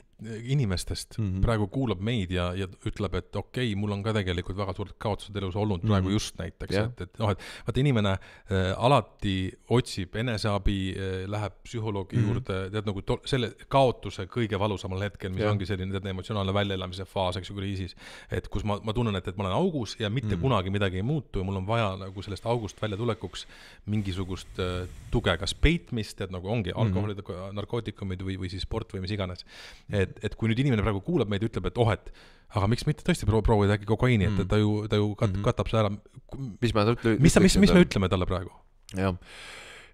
inimestest mm -hmm. praegu kuulab meid ja, ja ütleb, et okei okay,, mul on ka tegelikult väga suured kaotused elus olnud mm -hmm. praegu mhm. just näiteks yeah., et, et noh, et vaata, inimene äh, alati otsib eneseabi äh,, läheb psühholoogi mm -hmm. juurde, tead nagu to, selle kaotuse kõige valusamal hetkel, mis yeah. ongi selline tead, emotsionaalne väljaelamise faas, eks ju, kriisis. et kus ma, ma tunnen, et, et ma olen augus ja mitte mm -hmm. kunagi midagi ei muutu ja mul on vaja nagu sellest august väljatulekuks mingisugust äh, tuge, kas peitmist, tead nagu ongi mhm. alkoholid mm, -hmm. narkootikumid või, või siis sport või mis iganes. et et, et kui nüüd inimene praegu kuulab meid ja ütleb, et oh, et aga miks mitte tõesti proo-, proovida äkki kokaiini mm., et, et ta ju, ta ju kat- mm, -hmm. katab selle ära. mis me talle ütleme? mis, mis, mis me ütleme talle praegu? jah,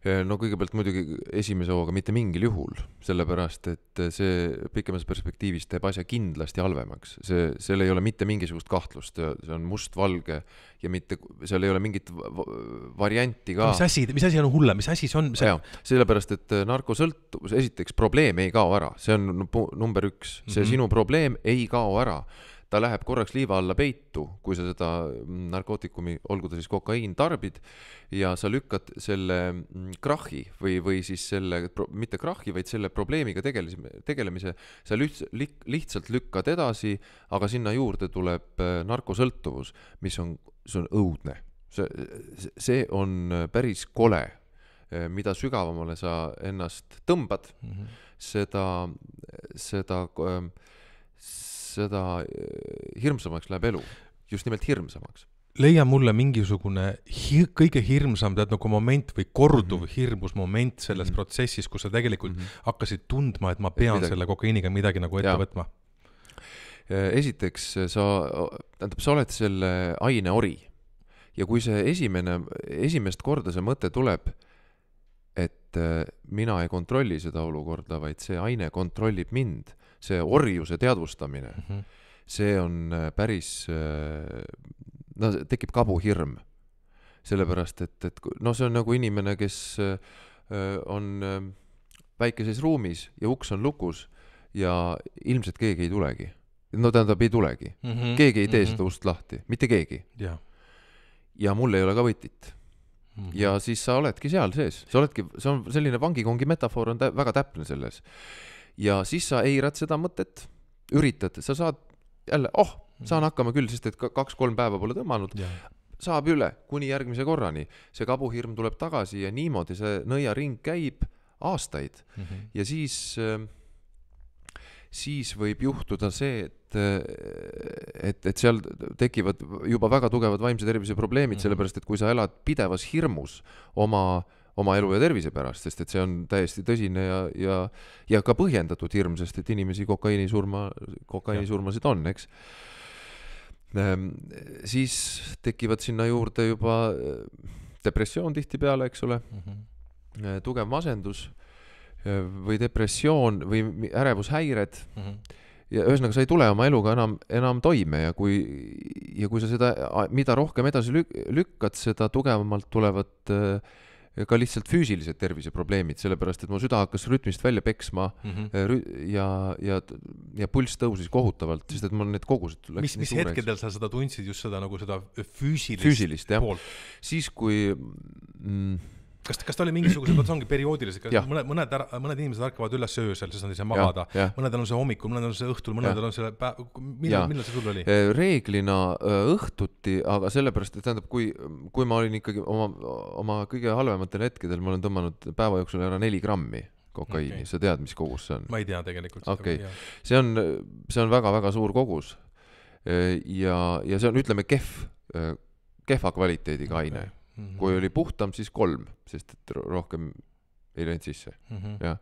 Äh, no kõigepealt muidugi esimese hooga mitte mingil juhul, sellepärast et äh, see pikemas perspektiivis teeb asja kindlasti halvemaks, see, seal ei ole mitte mingisugust kahtlust, see on mustvalge ja mitte, seal ei ole mingit varianti ka no,. mis asi, mis asi on hullem, mis asi see on see...? sellepärast, et äh, narkosõltuvus, esiteks probleem ei kao ära, see on number üks, see mm -hmm. sinu probleem ei kao ära ta läheb korraks liiva alla peitu, kui sa seda mm, narkootikumi, olgu ta siis kokaiin, tarbid ja sa lükkad selle mm, krahhi või, või siis selle, mitte krahhi, vaid selle probleemiga tegelemise, tegelemise, sa lihtsalt, lihtsalt lükkad edasi, aga sinna juurde tuleb äh, narkosõltuvus, mis on, see on õudne. see, see on päris kole äh, mida sügavamale sa ennast tõmbad mm, -hmm. seda, seda, ähm, seda äh, hirmsamaks läheb elu, just nimelt hirmsamaks leia mulle mingisugune hir-, kõige hirmsam, tead nagu moment või korduv mm -hmm. hirmus moment selles mm -hmm. protsessis, kus sa tegelikult mm -hmm. hakkasid tundma, et ma pean midagi. selle kokaiiniga midagi nagu ette ja. võtma. Äh, esiteks äh, sa, tähendab, sa oled selle aine ori ja kui see esimene, esimest korda see mõte tuleb et äh, mina ei kontrolli seda olukorda, vaid see aine kontrollib mind, see orjuse teadvustamine mm, -hmm. see on äh, päris, äh, no tekib kabuhirm. sellepärast, et, et noh, see on nagu inimene, kes on väikeses ruumis ja uks on lukus ja ilmselt keegi ei tulegi. no tähendab, ei tulegi mm. -hmm. keegi ei tee mm -hmm. seda ust lahti, mitte keegi. ja mul ei ole ka võtit mm. -hmm. ja siis sa oledki seal sees, sa oledki, see on selline vangikongi metafoor on tä väga täpne selles. ja siis sa eirad seda mõtet, üritad, sa saad jälle, oh, saan mhm. hakkama küll, sest et kaks-kolm päeva pole tõmmanud yeah. saab üle kuni järgmise korrani, see kabuhirm tuleb tagasi ja niimoodi see nõiaring käib aastaid mm. -hmm. ja siis äh, siis võib juhtuda see, et, et, et seal tekivad juba väga tugevad vaimse tervise probleemid mm, -hmm. sellepärast et kui sa elad pidevas hirmus oma, oma elu ja tervise pärast, sest et see on täiesti tõsine ja, ja, ja ka põhjendatud hirm, sest et inimesi kokaiinisurma, kokaiinisurmasid on, eks ehm, siis tekivad sinna juurde juba eh, depressioon tihtipeale, eks ole mm, -hmm. tugev masendus või depressioon või ärevushäired mm. -hmm ja ühesõnaga, sa ei tule oma eluga enam, enam toime ja kui, ja kui sa seda, mida rohkem edasi lük-, lükkad, seda tugevamalt tulevad äh, ka lihtsalt füüsilised terviseprobleemid, sellepärast et mu süda hakkas rütmist välja peksma mm -hmm. ja, ja, ja pulss tõusis kohutavalt, sest et mul need kogused mis, mis hetkedel sa seda tundsid, just seda nagu seda füüsilist, füüsilist poolt? siis, kui mm, kas, kas ta oli mingisuguse, vot see ongi perioodilised, mõned, mõned, mõned inimesed ärkavad üles öösel, siis nad ei saa magada, mõnedel on see hommikul, mõnedel on see õhtul, mõnedel on selle päev, millal, millal see sul oli? Äh, reeglina äh, õhtuti, aga sellepärast, et tähendab, kui, kui ma olin ikkagi oma, oma kõige halvematel hetkedel, ma olen tõmmanud päeva jooksul ära neli grammi kokaiini okay., sa tead, mis kogus see on? ma ei tea tegelikult. okei okay., see on, see on väga-väga suur kogus. Äh, ja, ja see on, ütleme, kehv, kehva kvaliteediga aine okay mm. -hmm. kui oli puhtam, siis kolm, sest et rohkem ei läinud sisse mm, -hmm. jah.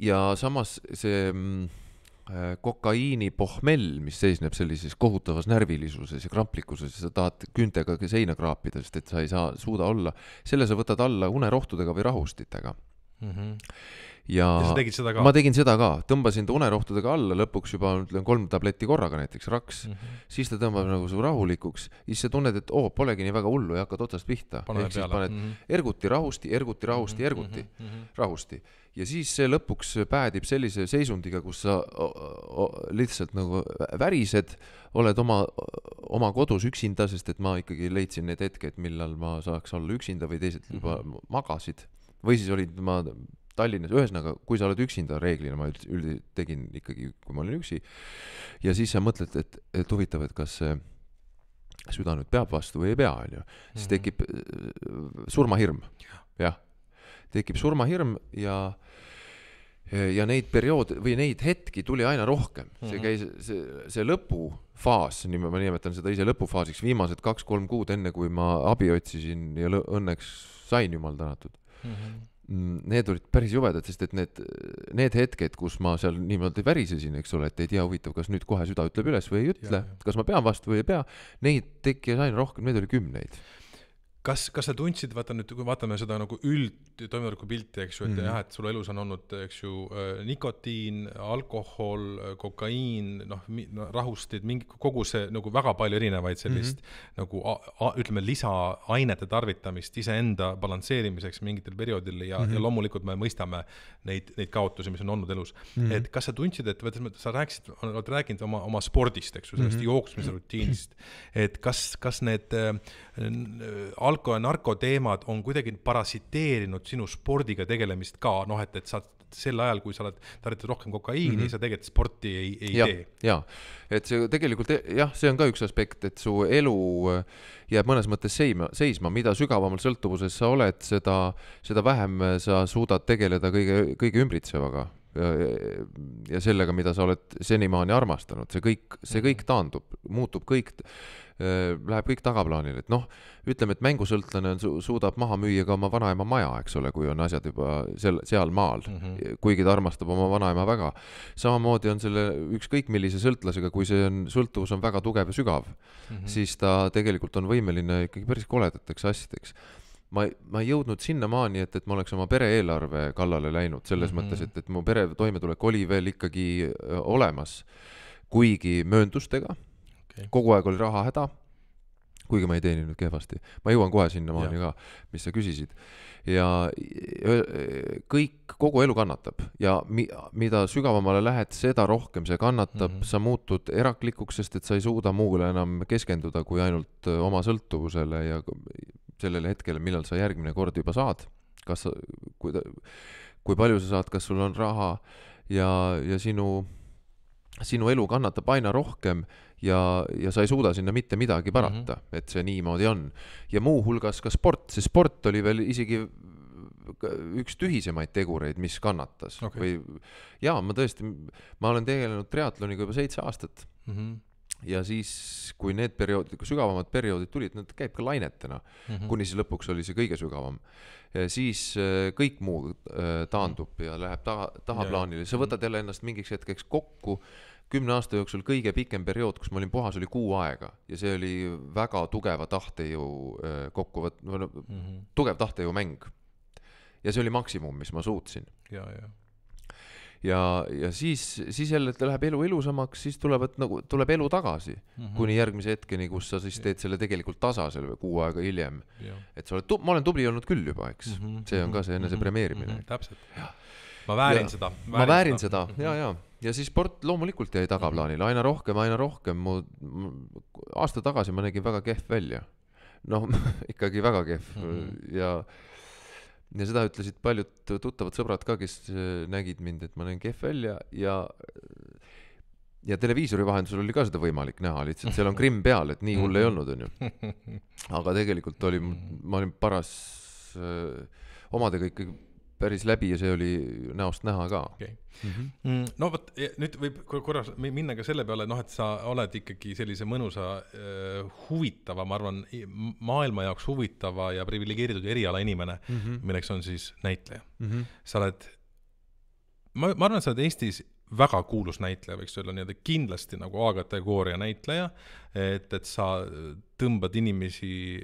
ja samas see mm, äh, kokaiini pohmell, mis seisneb sellises kohutavas närvilisuses ja kramplikkuses ja sa tahad küüntega seina kraapida, sest et sa ei saa, suuda olla, selle sa võtad alla unerohtudega või rahustitega mm. -hmm ja, ja sa tegid seda ka? ma tegin seda ka, tõmbasin ta unerohtudega alla, lõpuks juba ütlen kolm tabletti korraga näiteks, raks mm, -hmm. siis ta tõmbab nagu su rahulikuks, siis sa tunned, et oo oh,, polegi nii väga hullu ja hakkad otsast pihta. ehk siis paned mm -hmm. erguti, rahusti, erguti, rahusti mm, -hmm. erguti mm, -hmm. rahusti. ja siis see lõpuks päädib sellise seisundiga, kus sa lihtsalt nagu värised, oled oma, oma kodus üksinda, sest et ma ikkagi leidsin need hetked, millal ma saaks olla üksinda või teised mm -hmm. juba mhm. magasid või siis olid ma Tallinnas, ühesõnaga, kui sa oled üksinda, reeglina ma üld-, üld- tegin ikkagi, kui ma olin üksi, ja siis sa mõtled, et, et huvitav, et kas see süda nüüd peab vastu või ei pea, on ju, siis mhm. tekib äh, surmahirm, jah. tekib surmahirm ja, ja neid perioode või neid hetki tuli aina rohkem, see mhm. käis, see, see lõpufaas, ma nimetan seda ise lõpufaasiks, viimased kaks-kolm kuud, enne kui ma abi otsisin ja õnneks sain, jumal tänatud mm. -hmm Mm, need olid päris jubedad, sest et need, need hetked, kus ma seal niimoodi värisesin, eks ole, et ei tea, huvitav, kas nüüd kohe süda ütleb üles või ei ütle, kas ma pean vastu või ei pea, neid tekkis aina rohkem, neid oli kümneid kas, kas sa tundsid, vaata nüüd, kui vaatame seda nagu üldtoimetuleku pilti, eks ju, et mm -hmm. jah, et sul elus on olnud, eks ju äh,, nikotiin, alkohol, kokaiin, noh, rahustid, mingi kogu see nagu väga palju erinevaid mhm. sellist mm -hmm. nagu a, a, ütleme, lisaainete tarvitamist iseenda balansseerimiseks mingitel perioodil ja mm, -hmm. ja mhm. loomulikult me mõistame neid, neid kaotusi, mis on olnud elus mm. -hmm. et kas sa tundsid, et või, sa rääkisid, oled rääkinud oma, oma spordist, eks ju, sellest mm -hmm. jooksmisrutiinist, et kas, kas need äh, alko- ja narkoteemad on kuidagi parasiteerinud sinu spordiga tegelemist ka, noh, et, et sa sel ajal, kui sa oled, tarvitad rohkem kokaiini mm, -hmm. sa tegelikult sporti ei, ei ja, tee. ja, et see tegelikult jah, see on ka üks aspekt, et su elu äh, jääb mõnes mõttes seima, seisma, mida sügavamalt sõltuvuses sa oled, seda, seda vähem äh, sa suudad tegeleda kõige, kõige ümbritsevaga. Ja, äh, ja sellega, mida sa oled senimaani armastanud, see kõik, see kõik mhm. taandub, muutub kõik Äh, läheb kõik tagaplaanile, et noh, ütleme, et mängusõltlane on su, suudab maha müüa ka oma vanaema maja, eks ole, kui on asjad juba seal, sealmaal mm, -hmm. kuigi ta armastab oma vanaema väga. samamoodi on selle ükskõik millise sõltlasega, kui see on, sõltuvus on väga tugev ja sügav mm, -hmm. siis ta tegelikult on võimeline ikkagi päris koledateks asjadeks ma, ma ei jõudnud sinnamaani, et, et ma oleks oma pere eelarve kallale läinud, selles mm -hmm. mõttes, et, et mu pere toimetulek oli veel ikkagi äh, olemas, kuigi mööndustega okay.. kogu aeg oli rahahäda, kuigi ma ei teeninud kehvasti. ma jõuan kohe sinnamaani ka, mis sa küsisid. ja kõik, kogu elu kannatab ja mi, mida sügavamale lähed, seda rohkem see kannatab mm, -hmm. sa muutud eraklikuks, sest et sa ei suuda muule enam keskenduda kui ainult oma sõltuvusele ja sellele hetkele, millal sa järgmine kord juba saad, kas sa, kui ta, kui palju sa saad, kas sul on raha ja, ja sinu sinu elu kannatab aina rohkem ja, ja sa ei suuda sinna mitte midagi parata mm, -hmm. et see niimoodi on. ja muuhulgas ka sport, see sport oli veel isegi üks tühisemaid tegureid, mis kannatas okay. või jaa, ma tõesti, ma olen tegelenud triatloniga juba seitse aastat mm. -hmm ja siis, kui need perioodid, kui sügavamad perioodid tulid, need käib ka lainetena mm, -hmm. kuni siis lõpuks oli see kõige sügavam. siis äh, kõik muu äh, taandub ja läheb taha, tahaplaanile, sa mhm. võtad jälle ennast mingiks hetkeks kokku. kümne aasta jooksul kõige pikem periood, kus ma olin puhas, oli kuu aega ja see oli väga tugeva tahtejõu äh, kokkuvõtt- mm, -hmm. tugev tahtejõumäng. ja see oli maksimum, mis ma suutsin. ja, ja ja, ja siis, siis jälle läheb elu ilusamaks, siis tulevad nagu, tuleb elu tagasi mm -hmm. kuni järgmise hetkeni, kus sa siis teed selle tegelikult tasa selle kuu aega hiljem. et sa oled, ma olen tubli olnud küll juba, eks mm, -hmm. see on ka mhm, see enese mm -hmm. premeerimine mm. -hmm. täpselt. ma väärin ja, seda. ma väärin seda, seda. Mhm. ja, ja ja siis sport loomulikult jäi tagaplaanile aina rohkem, aina rohkem, mu aasta tagasi ma nägin väga kehv välja. noh ikkagi väga kehv mm -hmm. ja ja seda ütlesid paljud tuttavad sõbrad ka, kes äh, nägid mind, et ma näen kehv välja ja ja televiisori vahendusel oli ka seda võimalik näha, lihtsalt seal on krimm peal, et nii hull ei olnud, onju. aga tegelikult oli, ma olin paras öö, äh, omadega ikkagi päris läbi ja see oli näost näha ka okay.. Mhm. Mm -hmm. no vot, nüüd võib korra minna ka selle peale, noh, et sa oled ikkagi sellise mõnusa äh, huvitava, ma arvan, maailma jaoks huvitava ja priviligeeritud eriala inimene mm, -hmm. milleks on siis näitleja mm. -hmm. sa oled, ma, ma arvan, et sa oled Eestis väga kuulus näitleja, võiks öelda nii-öelda kindlasti nagu A-kategooria näitleja, et, et sa tõmbad inimesi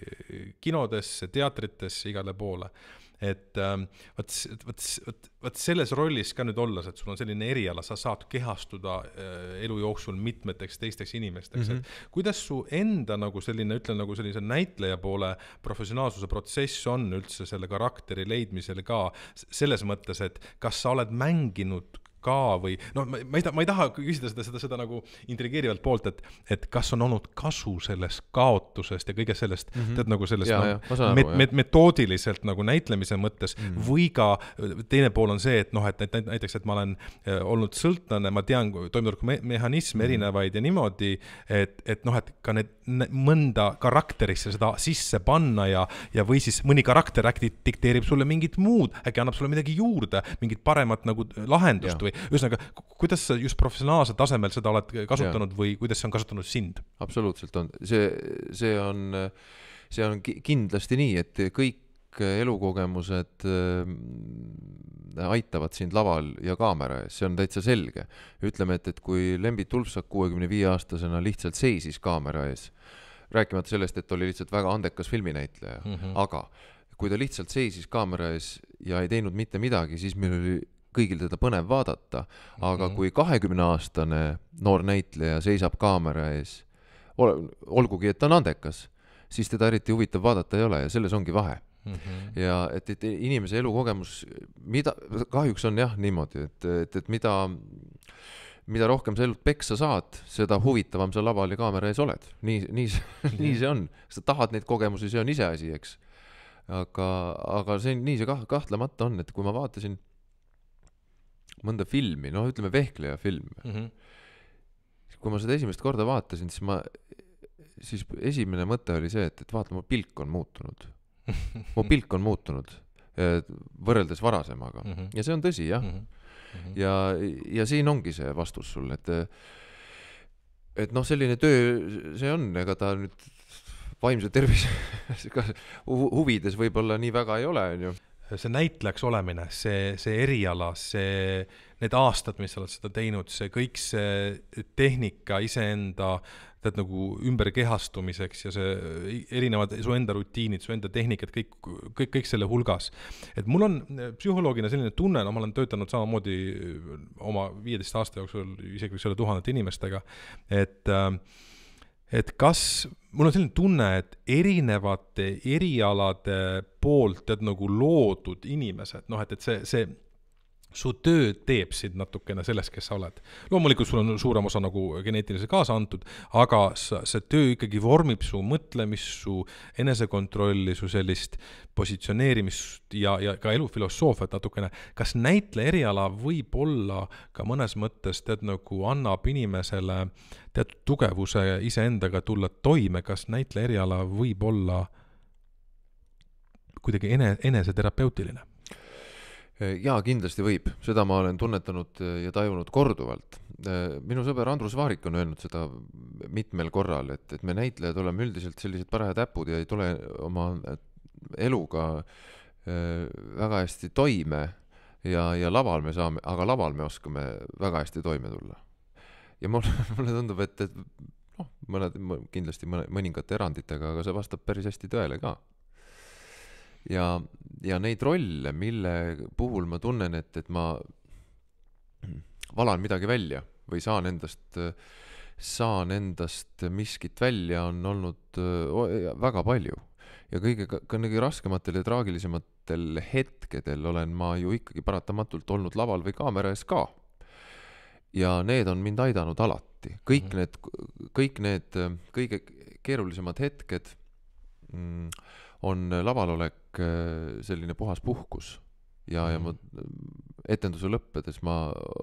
kinodesse, teatritesse, igale poole Ähm, et vot, vot, vot, vot selles rollis ka nüüd olles, et sul on selline eriala, sa saad kehastuda äh, elu jooksul mitmeteks teisteks inimesteks mm, -hmm. et mhm. kuidas su enda nagu selline, ütleme nagu sellise näitleja poole professionaalsuse protsess on üldse selle karakteri leidmisel ka selles mõttes, et kas sa oled mänginud ka või noh, ma, ma ei taha, ma ei taha küsida seda, seda, seda nagu intrigeerivalt poolt, et, et kas on olnud kasu sellest kaotusest ja kõigest sellest mm, -hmm. tead nagu sellest ja, no, ja, met, met, metoodiliselt nagu näitlemise mõttes mm -hmm. või ka äh, teine pool on see, et noh, et näiteks, et ma olen äh, olnud sõltlane, ma tean toimetulekume-, nagu mehhanisme mm -hmm. erinevaid ja niimoodi, et, et noh, et ka need mõnda karakterisse seda sisse panna ja, ja või siis mõni karakter äkki dikteerib sulle mingit muud, äkki annab sulle midagi juurde, mingit paremat nagu lahendust ja. või ühesõnaga, kuidas sa just professionaalsel tasemel seda oled kasutanud ja. või kuidas see on kasutanud sind? absoluutselt on, see, see on, see on kindlasti nii, et kõik kõik elukogemused äh, aitavad sind laval ja kaamera ees, see on täitsa selge. ütleme, et, et kui Lembit Ulfsak kuuekümne viie aastasena lihtsalt seisis kaamera ees, rääkimata sellest, et oli lihtsalt väga andekas filminäitleja mm, -hmm. aga kui ta lihtsalt seisis kaamera ees ja ei teinud mitte midagi, siis meil oli kõigil teda põnev vaadata, aga mm -hmm. kui kahekümneaastane noor näitleja seisab kaamera ees, olgugi, et ta on andekas, siis teda eriti huvitav vaadata ei ole ja selles ongi vahe mm. -hmm. ja et, et inimese elukogemus, mida, kahjuks on jah niimoodi, et, et, et mida, mida rohkem sa elult peksa saad, seda huvitavam sa laval ja kaamera ees oled. nii, nii nii see on. sa tahad neid kogemusi, see on iseasi, eks. aga, aga see, nii see kah-, kahtlemata on, et kui ma vaatasin mõnda filmi, noh, ütleme Vehkleja film mm. -hmm. kui ma seda esimest korda vaatasin, siis ma, siis esimene mõte oli see, et, et vaata, mu pilk on muutunud. mu pilk on muutunud äh, võrreldes varasemaga mm -hmm. ja see on tõsi, jah mm. -hmm. ja, ja siin ongi see vastus sul, et äh, et noh, selline töö see on, ega ta nüüd vaimse tervise huvides võib-olla nii väga ei ole, onju see näitlejaks olemine, see, see eriala, see, need aastad, mis sa oled seda teinud, see kõik see tehnika iseenda tead nagu ümberkehastumiseks ja see e, erinevad su enda rutiinid, su enda tehnikad, kõik, kõik, kõik selle hulgas. et mul on e, psühholoogina selline tunne, no ma olen töötanud samamoodi e, oma viieteist aasta jooksul isegi selle tuhandete inimestega, et äh, et kas, mul on selline tunne, et erinevate erialade poolt tead nagu loodud inimesed, noh, et, et see, see su töö teeb sind natukene sellest, kes sa oled. loomulikult sul on suurem osa nagu geneetiliselt kaasa antud, aga sa, see töö ikkagi vormib su mõtlemist, su enesekontrolli, su sellist positsioneerimist ja, ja ka elufilosoofiat natukene. kas näitleja eriala võib olla ka mõnes mõttes, tead, nagu annab inimesele teatud tugevuse iseendaga tulla toime, kas näitleja eriala võib olla kuidagi ene, eneseterapeutiline? Äh, jaa, kindlasti võib, seda ma olen tunnetanud äh, ja tajunud korduvalt. Äh, minu sõber Andrus Vaarik on öelnud seda mitmel korral, et, et me näitlejad oleme üldiselt sellised parajad äpud ja ei tule oma eluga väga hästi toime ja, ja laval me saame, aga laval me oskame väga hästi toime tulla. ja mul, mulle tundub, et, et noh, mõned, kindlasti mõne, mõningate eranditega, aga see vastab päris hästi tõele ka ja, ja neid rolle, mille puhul ma tunnen, et, et ma valan midagi välja või saan endast, saan endast miskit välja, on olnud väga palju. ja kõige, ka kõige raskematel ja traagilisematel hetkedel olen ma ju ikkagi paratamatult olnud laval või kaamera ees ka. ja need on mind aidanud alati, kõik mhm. need, kõik need kõige keerulisemad hetked mm, on lavalolek äh, selline puhas puhkus ja, ja ma mhm. etenduse lõppedes ma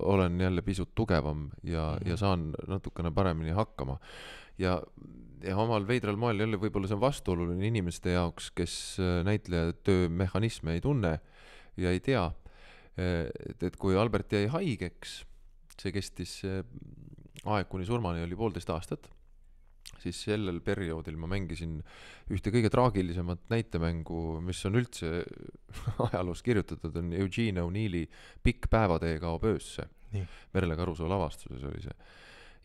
olen jälle pisut tugevam ja mm, -hmm. ja saan natukene paremini hakkama. ja, ja omal veidral moel jälle võib-olla see on vastuoluline inimeste jaoks, kes äh, näitleja töömehhanisme ei tunne ja ei tea. et, et kui Albert jäi haigeks, see kestis äh, aeg kuni surmani oli poolteist aastat siis sellel perioodil ma mängisin ühte kõige traagilisemat näitemängu, mis on üldse ajaloos kirjutatud, on Eugene O'Neilli Pikk päevatee kaob öösse. Merle Karusoo lavastuses oli see.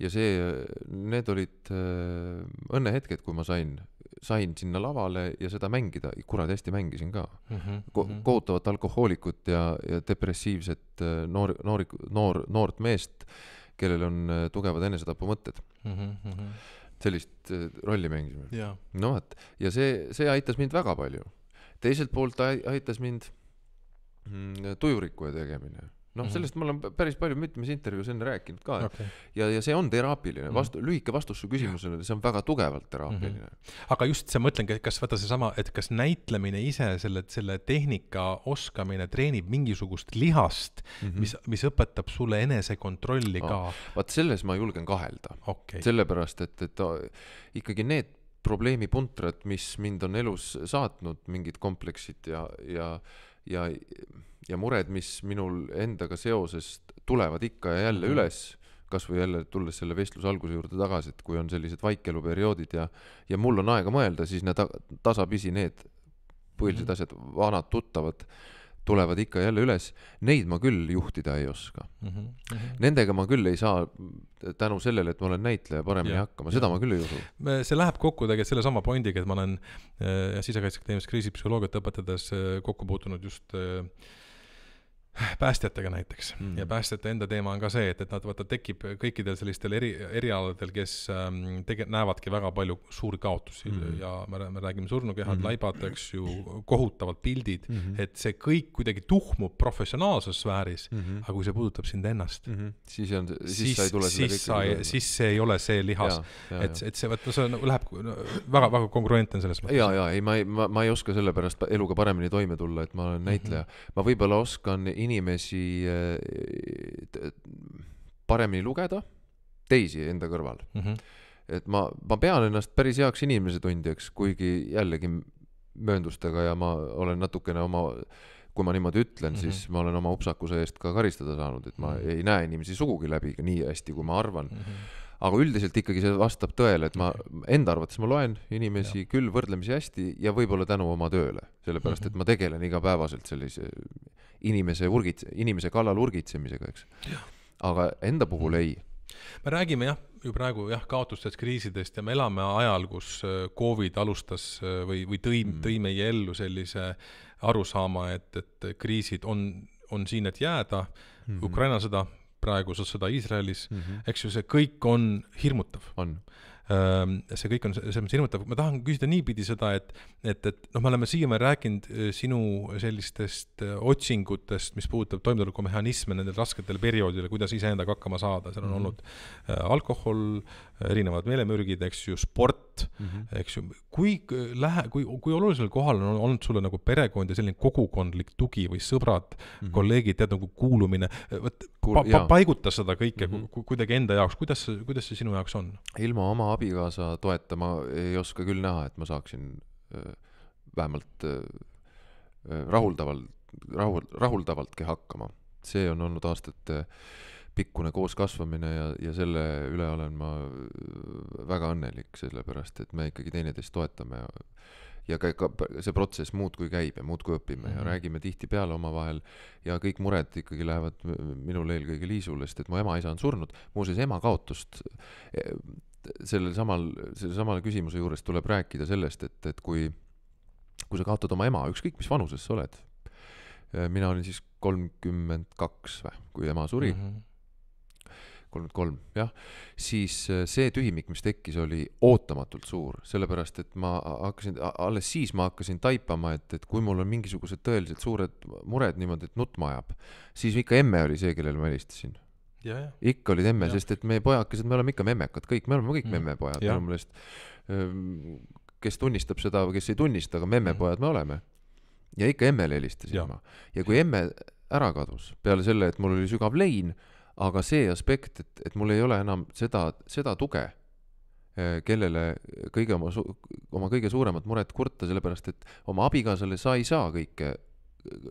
ja see, need olid äh, õnnehetked, kui ma sain sain sinna lavale ja seda mängida, kuradi hästi mängisin ka mm -hmm. Ko. Mhm. kohutavat alkohoolikut ja, ja depressiivset äh, noor, noorik-, noor, noort meest, kellel on äh, tugevad enesetapumõtted mm. -hmm sellist äh, rolli mängisime. no vot, ja see, see aitas mind väga palju. teiselt poolt aitas mind mm, tujurikkuja tegemine noh, mhm. sellest ma olen päris palju mitmes intervjuus enne rääkinud ka okay.. ja, ja see on teraapiline mhm. vastu, lühike vastus su küsimusele, see on väga tugevalt teraapiline mm. -hmm. aga just, ma mõtlengi, et kas vaata seesama, et kas näitlemine ise, selle, selle tehnika oskamine treenib mingisugust lihast mm, -hmm. mis, mis õpetab sulle enesekontrolli ka ah,. vaat selles ma julgen kahelda okay.. sellepärast, et, et ta, äh, ikkagi need probleemipuntrad, mis mind on elus saatnud, mingid kompleksid ja, ja, ja ja mured, mis minul endaga seoses tulevad ikka ja jälle mm -hmm. üles kasvõi jälle tulles selle vestluse alguse juurde tagasi, et kui on sellised vaikeluperioodid ja, ja mul on aega mõelda, siis need tasapisi need põhilised mm -hmm. asjad, vanad tuttavad tulevad ikka jälle üles, neid ma küll juhtida ei oska mm. -hmm. Nendega ma küll ei saa tänu sellele, et ma olen näitleja, paremini ja, hakkama, seda ja. ma küll ei usu. see läheb kokku tegelikult sellesama pointiga, et ma olen äh, Sisekaitseakadeemias kriisipsühholoogiat õpetades äh, kokku puutunud just äh, päästjatega näiteks mm. ja päästjate enda teema on ka see, et, et nad vaata tekib kõikidel sellistel eri, erialadel, kes ähm, tege-, näevadki väga palju suuri kaotusi mm. ja me, me räägime surnukehad mm, -hmm. laibad, eks ju, kohutavad pildid mm, -hmm. et see kõik kuidagi tuhmub professionaalses sfääris mm, -hmm. aga kui see puudutab sind ennast mm, -hmm. siis on, siis sa ei tule selle siis sa ei, siis see ei ole see lihas, et, et see, vot no see on, läheb no, väga, väga kongruentne selles mõttes. ja, ja ei, ma ei, ma, ma ei oska sellepärast eluga paremini toime tulla, et ma olen näitleja mm. -hmm. ma võib-olla oskan in inimesi eh, paremini lugeda, teisi enda kõrval mm. -hmm. et ma, ma pean ennast päris heaks inimese tundjaks, kuigi jällegi mööndustega ja ma olen natukene oma, kui ma niimoodi ütlen mm, -hmm. siis ma olen oma upsakuse eest ka karistada saanud, et ma mm -hmm. ei näe inimesi sugugi läbi nii hästi, kui ma arvan mm. -hmm aga üldiselt ikkagi see vastab tõele, et ma mhm. enda arvates ma loen inimesi ja. küll võrdlemisi hästi ja võib-olla tänu oma tööle, sellepärast mhm. et ma tegelen igapäevaselt sellise inimese urgits-, inimese kallal urgitsemisega, eks. aga enda puhul mhm. ei. me räägime jah, ju praegu jah, kaotustest, kriisidest ja me elame ajal, kus äh, Covid alustas äh, või, või tõi mm., tõi meie ellu sellise arusaama, et, et kriisid on, on siin, et jääda mm. -hmm. Ukraina sõda, praegu sõda Iisraelis mm, -hmm. eks ju, see kõik on hirmutav. on Ehm, see kõik on selles mõttes hirmutav, ma tahan küsida niipidi seda, et, et, et noh, me oleme siiamaani rääkinud eh, sinu sellistest eh, otsingutest, mis puudutab toimetulekumehhanisme nendel rasketel perioodidel, kuidas iseendaga hakkama saada, seal on mm -hmm. olnud eh, alkohol, erinevad meelemürgid, eks ju, sport mm, -hmm. eks ju, kui lähe, kui, kui olulisel kohal on olnud sulle nagu perekond ja selline kogukondlik tugi või sõbrad mm, -hmm. kolleegid, tead nagu kuulumine, vot pa, pa, paiguta seda kõike mm -hmm. kuidagi enda jaoks, kuidas, kuidas see sinu jaoks on? ilma oma abikaasa toetama ei oska küll näha, et ma saaksin vähemalt rahuldaval, rahul, rahuldavaltki hakkama. see on olnud aastate pikkune kooskasvamine ja, ja selle üle olen ma väga õnnelik, sellepärast et me ikkagi teineteist toetame ja, ja ka, ka see protsess muudkui käib ja muudkui õpime mm -hmm. ja mhm. räägime tihtipeale omavahel ja kõik mured ikkagi lähevad minul eelkõige Liisule, sest et mu ema-isa on surnud. muuseas, ema kaotust sellel samal, sellel samal küsimuse juures tuleb rääkida sellest, et, et kui, kui sa kaotad oma ema, ükskõik mis vanuses sa oled, äh, mina olin siis kolmkümmend kaks või, kui ema suri mm -hmm., kolmkümmend kolm, jah, siis äh, see tühimik, mis tekkis, oli ootamatult suur, sellepärast et ma hakkasin, alles siis ma hakkasin taipama, et, et kui mul on mingisugused tõeliselt suured mured niimoodi, et nutma ajab, siis ikka emme oli see, kellele ma helistasin ikka olid emme, sest et meie pojakesed, me oleme ikka memmekad kõik, me oleme kõik mm. memmepojad minu meelest. Ehm, kes tunnistab seda või kes ei tunnista, aga memmepojad mhm. me oleme. ja ikka emmele helistasin ma. ja kui emme ära kadus, peale selle, et mul oli sügav lein, aga see aspekt, et, et mul ei ole enam seda, seda tuge, eh, kellele kõige oma, oma kõige suuremat muret kurta, sellepärast et oma abikaasale sa ei saa kõike,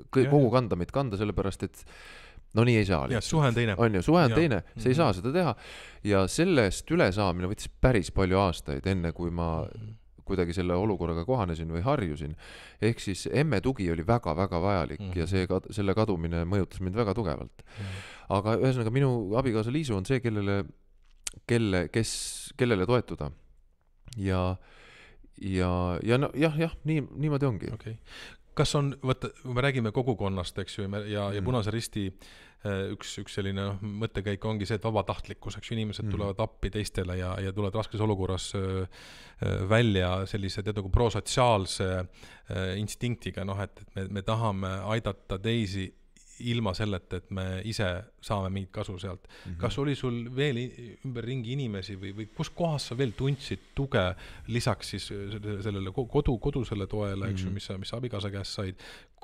kogu kandamit kanda, sellepärast et no nii ei saa. jah, suhe on teine. on ju, suhe on ja. teine, sa mm -hmm. ei mhm. saa seda teha. ja sellest ülesaamine võttis päris palju aastaid, enne kui ma kuidagi selle olukorraga kohanesin või harjusin. ehk siis emme tugi oli väga-väga vajalik mm -hmm. ja mhm. see, selle kadumine mõjutas mind väga tugevalt mm. -hmm. aga ühesõnaga minu abikaasa Liisu on see, kellele, kelle, kes, kellele toetuda. ja, ja, ja no jah, jah, nii, niimoodi ongi okay kas on, vaata, kui me räägime kogukonnast, eks ju, ja, ja mm. Punase Risti eh, üks, üks selline noh, mõttekäik ongi see, et vabatahtlikkus, eks ju, inimesed mm. tulevad appi teistele ja, ja tulevad raskes olukorras eh, eh, välja sellise tead nagu prosotsiaalse instinktiga, noh, et, et me, me tahame aidata teisi ilma selleta, et me ise saame mingit kasu sealt mm. -hmm. kas oli sul veel ümberringi inimesi või, või kus kohas sa veel tundsid tuge lisaks siis äh, sellele kodu, kodusele toele mm, -hmm. eks ju, mhm. mis sa, mis sa abikaasa käest said.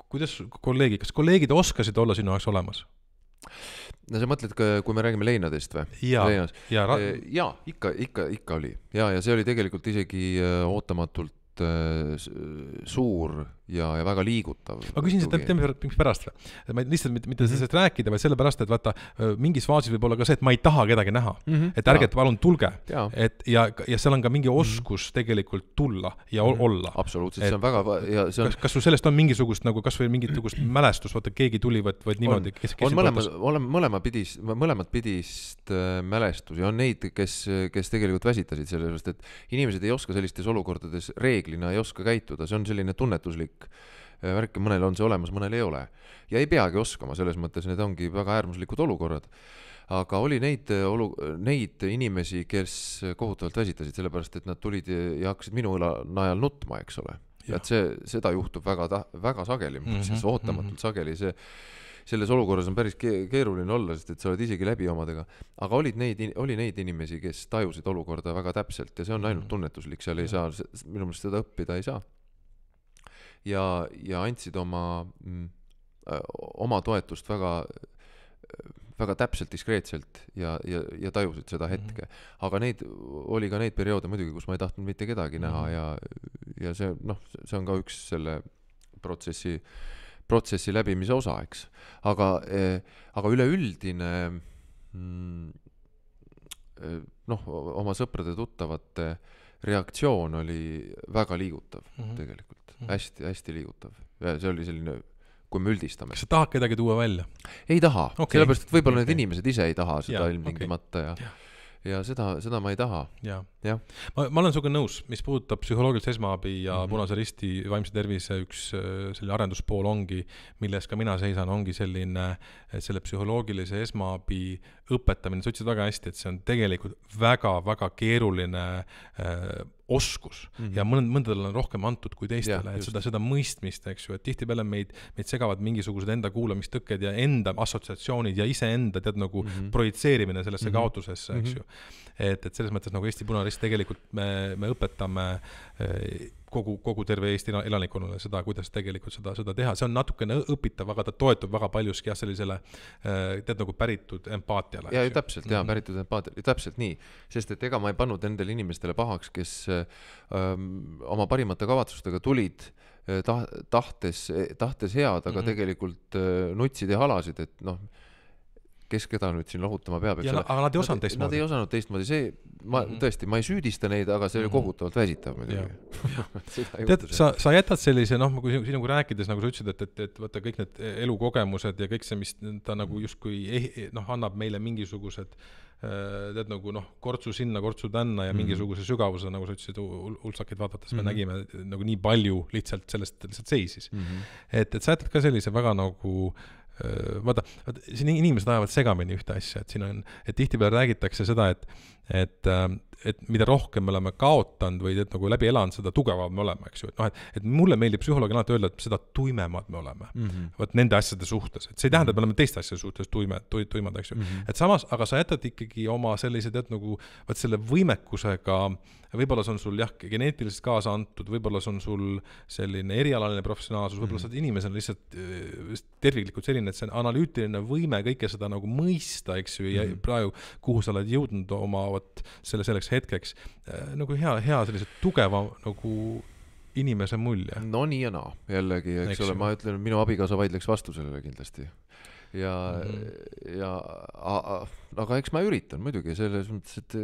kuidas kolleegid, kas kolleegid oskasid olla sinu jaoks olemas? no sa mõtled, kui me räägime leinadest või? ja, ja, ja, ja ikka, ikka, ikka oli ja, ja see oli tegelikult isegi äh, ootamatult äh, suur ja, ja väga liigutav. ma küsin seda temperat-, mispärast või? ma lihtsalt mitte, mitte sellest mm -hmm. rääkida, vaid sellepärast, et vaata, mingis faasis võib olla ka see, et ma ei taha kedagi näha mm. -hmm. et ärge palun tulge. et ja, ja seal on ka mingi mhm. oskus mm -hmm. tegelikult tulla ja mm -hmm. olla. absoluutselt, see on väga ja see on kas, kas sul sellest on mingisugust nagu kas või mingitugust mälestust, vaata keegi tuli, vaat, vaid niimoodi, kes, kes on mõlema, oleme mõlema pidis, mõlemat pidist äh, mälestusi, on neid, kes, kes tegelikult väsitasid sellepärast, et inimesed ei oska sellistes olukordades reeglina ei oska käituda, see on selline tunnetuslik kirglik äh, värk ja mõnel on see olemas, mõnel ei ole. ja ei peagi oskama, selles mõttes need ongi väga äärmuslikud olukorrad. aga oli neid äh, olu-, neid inimesi, kes kohutavalt väsitasid, sellepärast et nad tulid ja hakkasid minu õla najal nutma, eks ole. et see, seda juhtub väga ta-, väga sageli mm, -hmm, siis ootamatult mm -hmm. sageli, see selles olukorras on päris keeruline olla, sest et sa oled isegi läbi omadega, aga olid neid, oli neid inimesi, kes tajusid olukorda väga täpselt ja see on ainult mhm. tunnetuslik, seal ei saa, minu meelest seda õppida ei saa ja, ja andsid oma, mm, äh, oma toetust väga, väga täpselt, diskreetselt ja, ja, ja tajusid seda hetke. Mhm. aga neid, oli ka neid perioode muidugi, kus ma ei tahtnud mitte kedagi näha mhm. ja, ja see noh, see on ka üks selle protsessi, protsessi läbimise osa, eks. aga, eh, aga üleüldine mm, eh, noh, oma sõprade-tuttavate äh, reaktsioon oli väga liigutav mm -hmm. tegelikult mm, hästi-hästi -hmm. liigutav ja see oli selline, kui me üldistame. kas sa tahad kedagi tuua välja? ei taha okay., sellepärast et võib-olla okay. need inimesed ise ei taha seda ilmtingimata okay. ja, ja ja seda, seda ma ei taha. jah ja. ja., ma, ma olen sinuga nõus, mis puudutab psühholoogilist esmaabi ja mm -hmm. Punase Risti vaimse tervise üks äh, selline arenduspool ongi, milles ka mina seisan, ongi selline, äh, selle psühholoogilise esmaabi õpetamine, sa ütlesid väga hästi, et see on tegelikult väga-väga keeruline äh, oskus mm -hmm. ja mõnd-, mõndadel on rohkem antud kui teistele, et just. seda, seda mõistmist, eks ju, et tihtipeale meid, meid segavad mingisugused enda kuulamistõkked ja enda assotsiatsioonid ja iseenda, tead, nagu mm -hmm. projitseerimine sellesse mm -hmm. kaotusesse, eks mm -hmm. ju. et, et selles mõttes nagu Eesti Punarist tegelikult me, me õpetame äh, kogu, kogu terve Eesti elanikkonnale seda, kuidas tegelikult seda, seda teha, see on natukene õpitav, aga ta toetub väga paljuski jah, sellisele äh, tead nagu päritud empaatiale. ja, ja täpselt mm -hmm. ja päritud empaatiale, täpselt nii, sest et ega ma ei pannud nendele inimestele pahaks, kes öö, ähm, oma parimate kavatsustega tulid äh, ta-, tahtes, tahtes head, aga mm -hmm. tegelikult öö, äh, nutsid ja halasid, et noh kes keda nüüd siin lohutama peab, eks ole. aga nad ei osanud teistmoodi. Nad ei osanud teistmoodi, see, ma mm -hmm. tõesti, ma ei süüdista neid, aga see oli mm -hmm. kohutavalt väsitav muidugi. tead, sa, sa jätad sellise, noh, kui sinuga rääkides, nagu sa ütlesid, et, et, et vaata kõik need elukogemused ja kõik see, mis ta nagu mhm. justkui eh, eh, noh, annab meile mingisugused äh, tead nagu noh, kortsu sinna, kortsu tänna ja mm -hmm. mingisuguse sügavuse, nagu sa ütlesid, ultsakeid vaadates mm -hmm. me mhm. nägime nagu nii palju lihtsalt sellest, lihtsalt seisis mm. -hmm. et, et sa jätad ka sellise väga nagu äh, vaata, vaata, siin inimesed ajavad segamini ühte asja, et siin on, et tihtipeale räägitakse seda, et, et, ähm, et mida rohkem me oleme kaotanud või et nagu läbi elanud, seda tugevam me oleme, eks ju, et noh, et, et mulle meeldib psühholoogina alati öelda, et seda tuimemad me oleme mm -hmm.. vot nende asjade suhtes, et see ei tähenda, et me mhm. oleme teiste asjade suhtes tuime, tu-, tuimad, eks ju mm. -hmm. et samas, aga sa jätad ikkagi oma sellise, tead nagu, vot selle võimekusega äh, võib-olla see on sul jah, geneetiliselt kaasa antud, võib-olla see on sul selline erialaline professionaalsus, võib-olla mhm. sa oled inimesena lihtsalt äh, terviklikult selline, et see analüütiline võime kõike seda nagu mõista, eks ju, ja mhm. praegu, kuhu sa oled jõudnud oma vot selle selleks hetkeks, äh, nagu hea, hea sellise tugeva nagu inimese mulje. no nii ja naa no., jällegi, eks ole, ma ütlen, minu abikaasa vaidleks vastu sellele kindlasti ja mm, -hmm. ja, aga eks ma üritan muidugi selles mõttes, et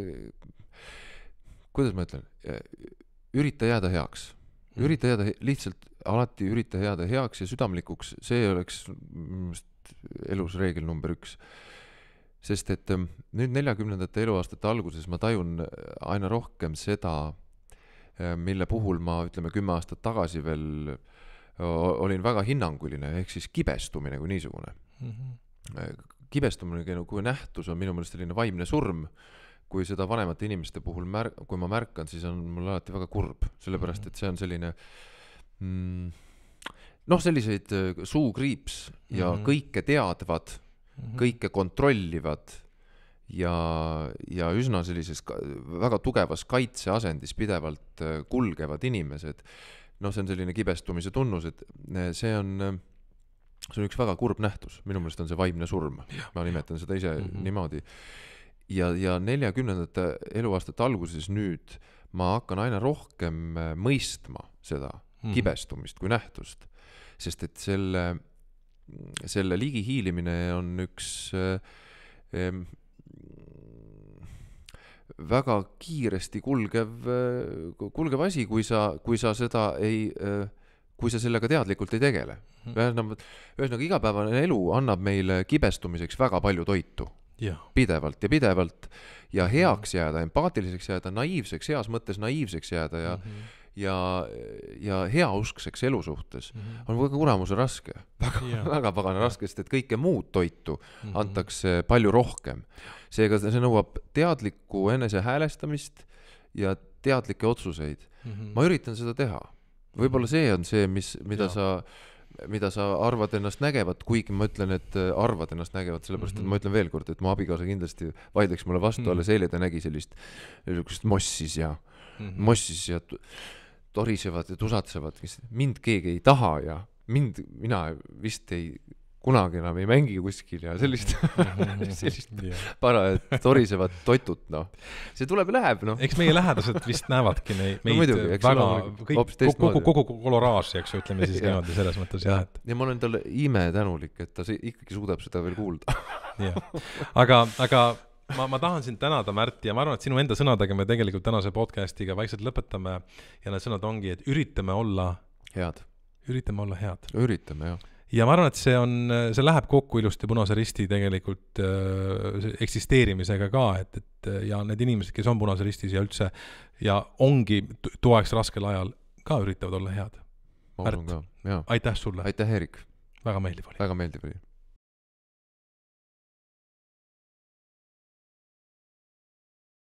kuidas ma ütlen, ürita jääda heaks, mm. ürita jääda he lihtsalt alati ürita jääda heaks ja südamlikuks, see oleks minu meelest elus reegel number üks. sest et ähm, nüüd neljakümnendate eluaastate alguses ma tajun äh, aina rohkem seda, äh, mille puhul ma ütleme kümme aastat tagasi veel äh, olin väga hinnanguline, ehk siis kibestumine kui niisugune mm. -hmm. kibestumine kui nähtus on minu meelest selline vaimne surm mm kui seda vanemate inimeste puhul mär-, kui ma märkan, siis on mul alati väga kurb, sellepärast et see on selline mm, noh, selliseid äh, suukriips ja mm -hmm. kõike teadvad mm, -hmm. kõike kontrollivad ja, ja üsna sellises väga tugevas kaitseasendis pidevalt äh, kulgevad inimesed. noh, see on selline kibestumise tunnus, et äh, see on, see on üks väga kurb nähtus, minu meelest on see vaimne surm, ma nimetan seda ise mm -hmm. niimoodi ja, ja neljakümnendate eluaastate alguses nüüd ma hakkan aina rohkem äh, mõistma seda mm. kibestumist kui nähtust, sest et selle, selle ligi hiilimine on üks ähm, väga kiiresti kulgev, äh, kulgev asi, kui sa, kui sa seda ei, äh, kui sa sellega teadlikult ei tegele. Mhm. ühesõnaga, ühesõnaga igapäevane elu annab meile kibestumiseks väga palju toitu pidevalt ja pidevalt ja mhm. heaks jääda, empaatiliseks jääda, naiivseks, heas mõttes naiivseks jääda ja mm, -hmm. ja, ja heauskseks elu suhtes mm -hmm. on väga kuramuse raske, väga yeah., väga pagana raske, sest et kõike muud toitu mm -hmm. antakse palju rohkem. seega see nõuab teadlikku enesehäälestamist ja teadlikke otsuseid mm. -hmm. ma üritan seda teha võib-olla see on see, mis, mida ja. sa mida sa arvad ennast nägevat, kuigi ma ütlen, et äh, arvad ennast nägevat, sellepärast mm -hmm. et mhm. ma ütlen veel kord, et mu abikaasa kindlasti vaidleks mulle vastu mm, -hmm. alles eile ta nägi sellist, niisugust mossis ja mm, -hmm. mossis ja torisevad ja tusatsevad, mind keegi ei taha ja mind, mina vist ei kunagi enam ei mängi kuskil ja sellist sellist parajat torisevat totut, noh. see tuleb ja läheb, noh. eks meie lähedased vist näevadki neid, meid no, muidugi, väga, kõik, kogu, kogu, kogu koloraaži, eks ju, ütleme siis niimoodi selles mõttes jah, et. ja ma olen talle imetänulik, et ta ikkagi suudab seda veel kuulda. jah, aga, aga ma, ma tahan sind tänada, Märt, ja ma arvan, et sinu enda sõnadega me tegelikult tänase podcast'iga vaikselt lõpetame ja need sõnad ongi, et üritame olla head. üritame olla head. üritame, jah ja ma arvan, et see on, see läheb kokku ilusti Punase Risti tegelikult äh, eksisteerimisega ka, et, et äh, ja need inimesed, kes on Punases Ristis ja üldse ja ongi toeks raskel ajal, ka üritavad olla head. Märt, aitäh sulle! aitäh, Eerik! väga meeldiv oli! väga meeldiv oli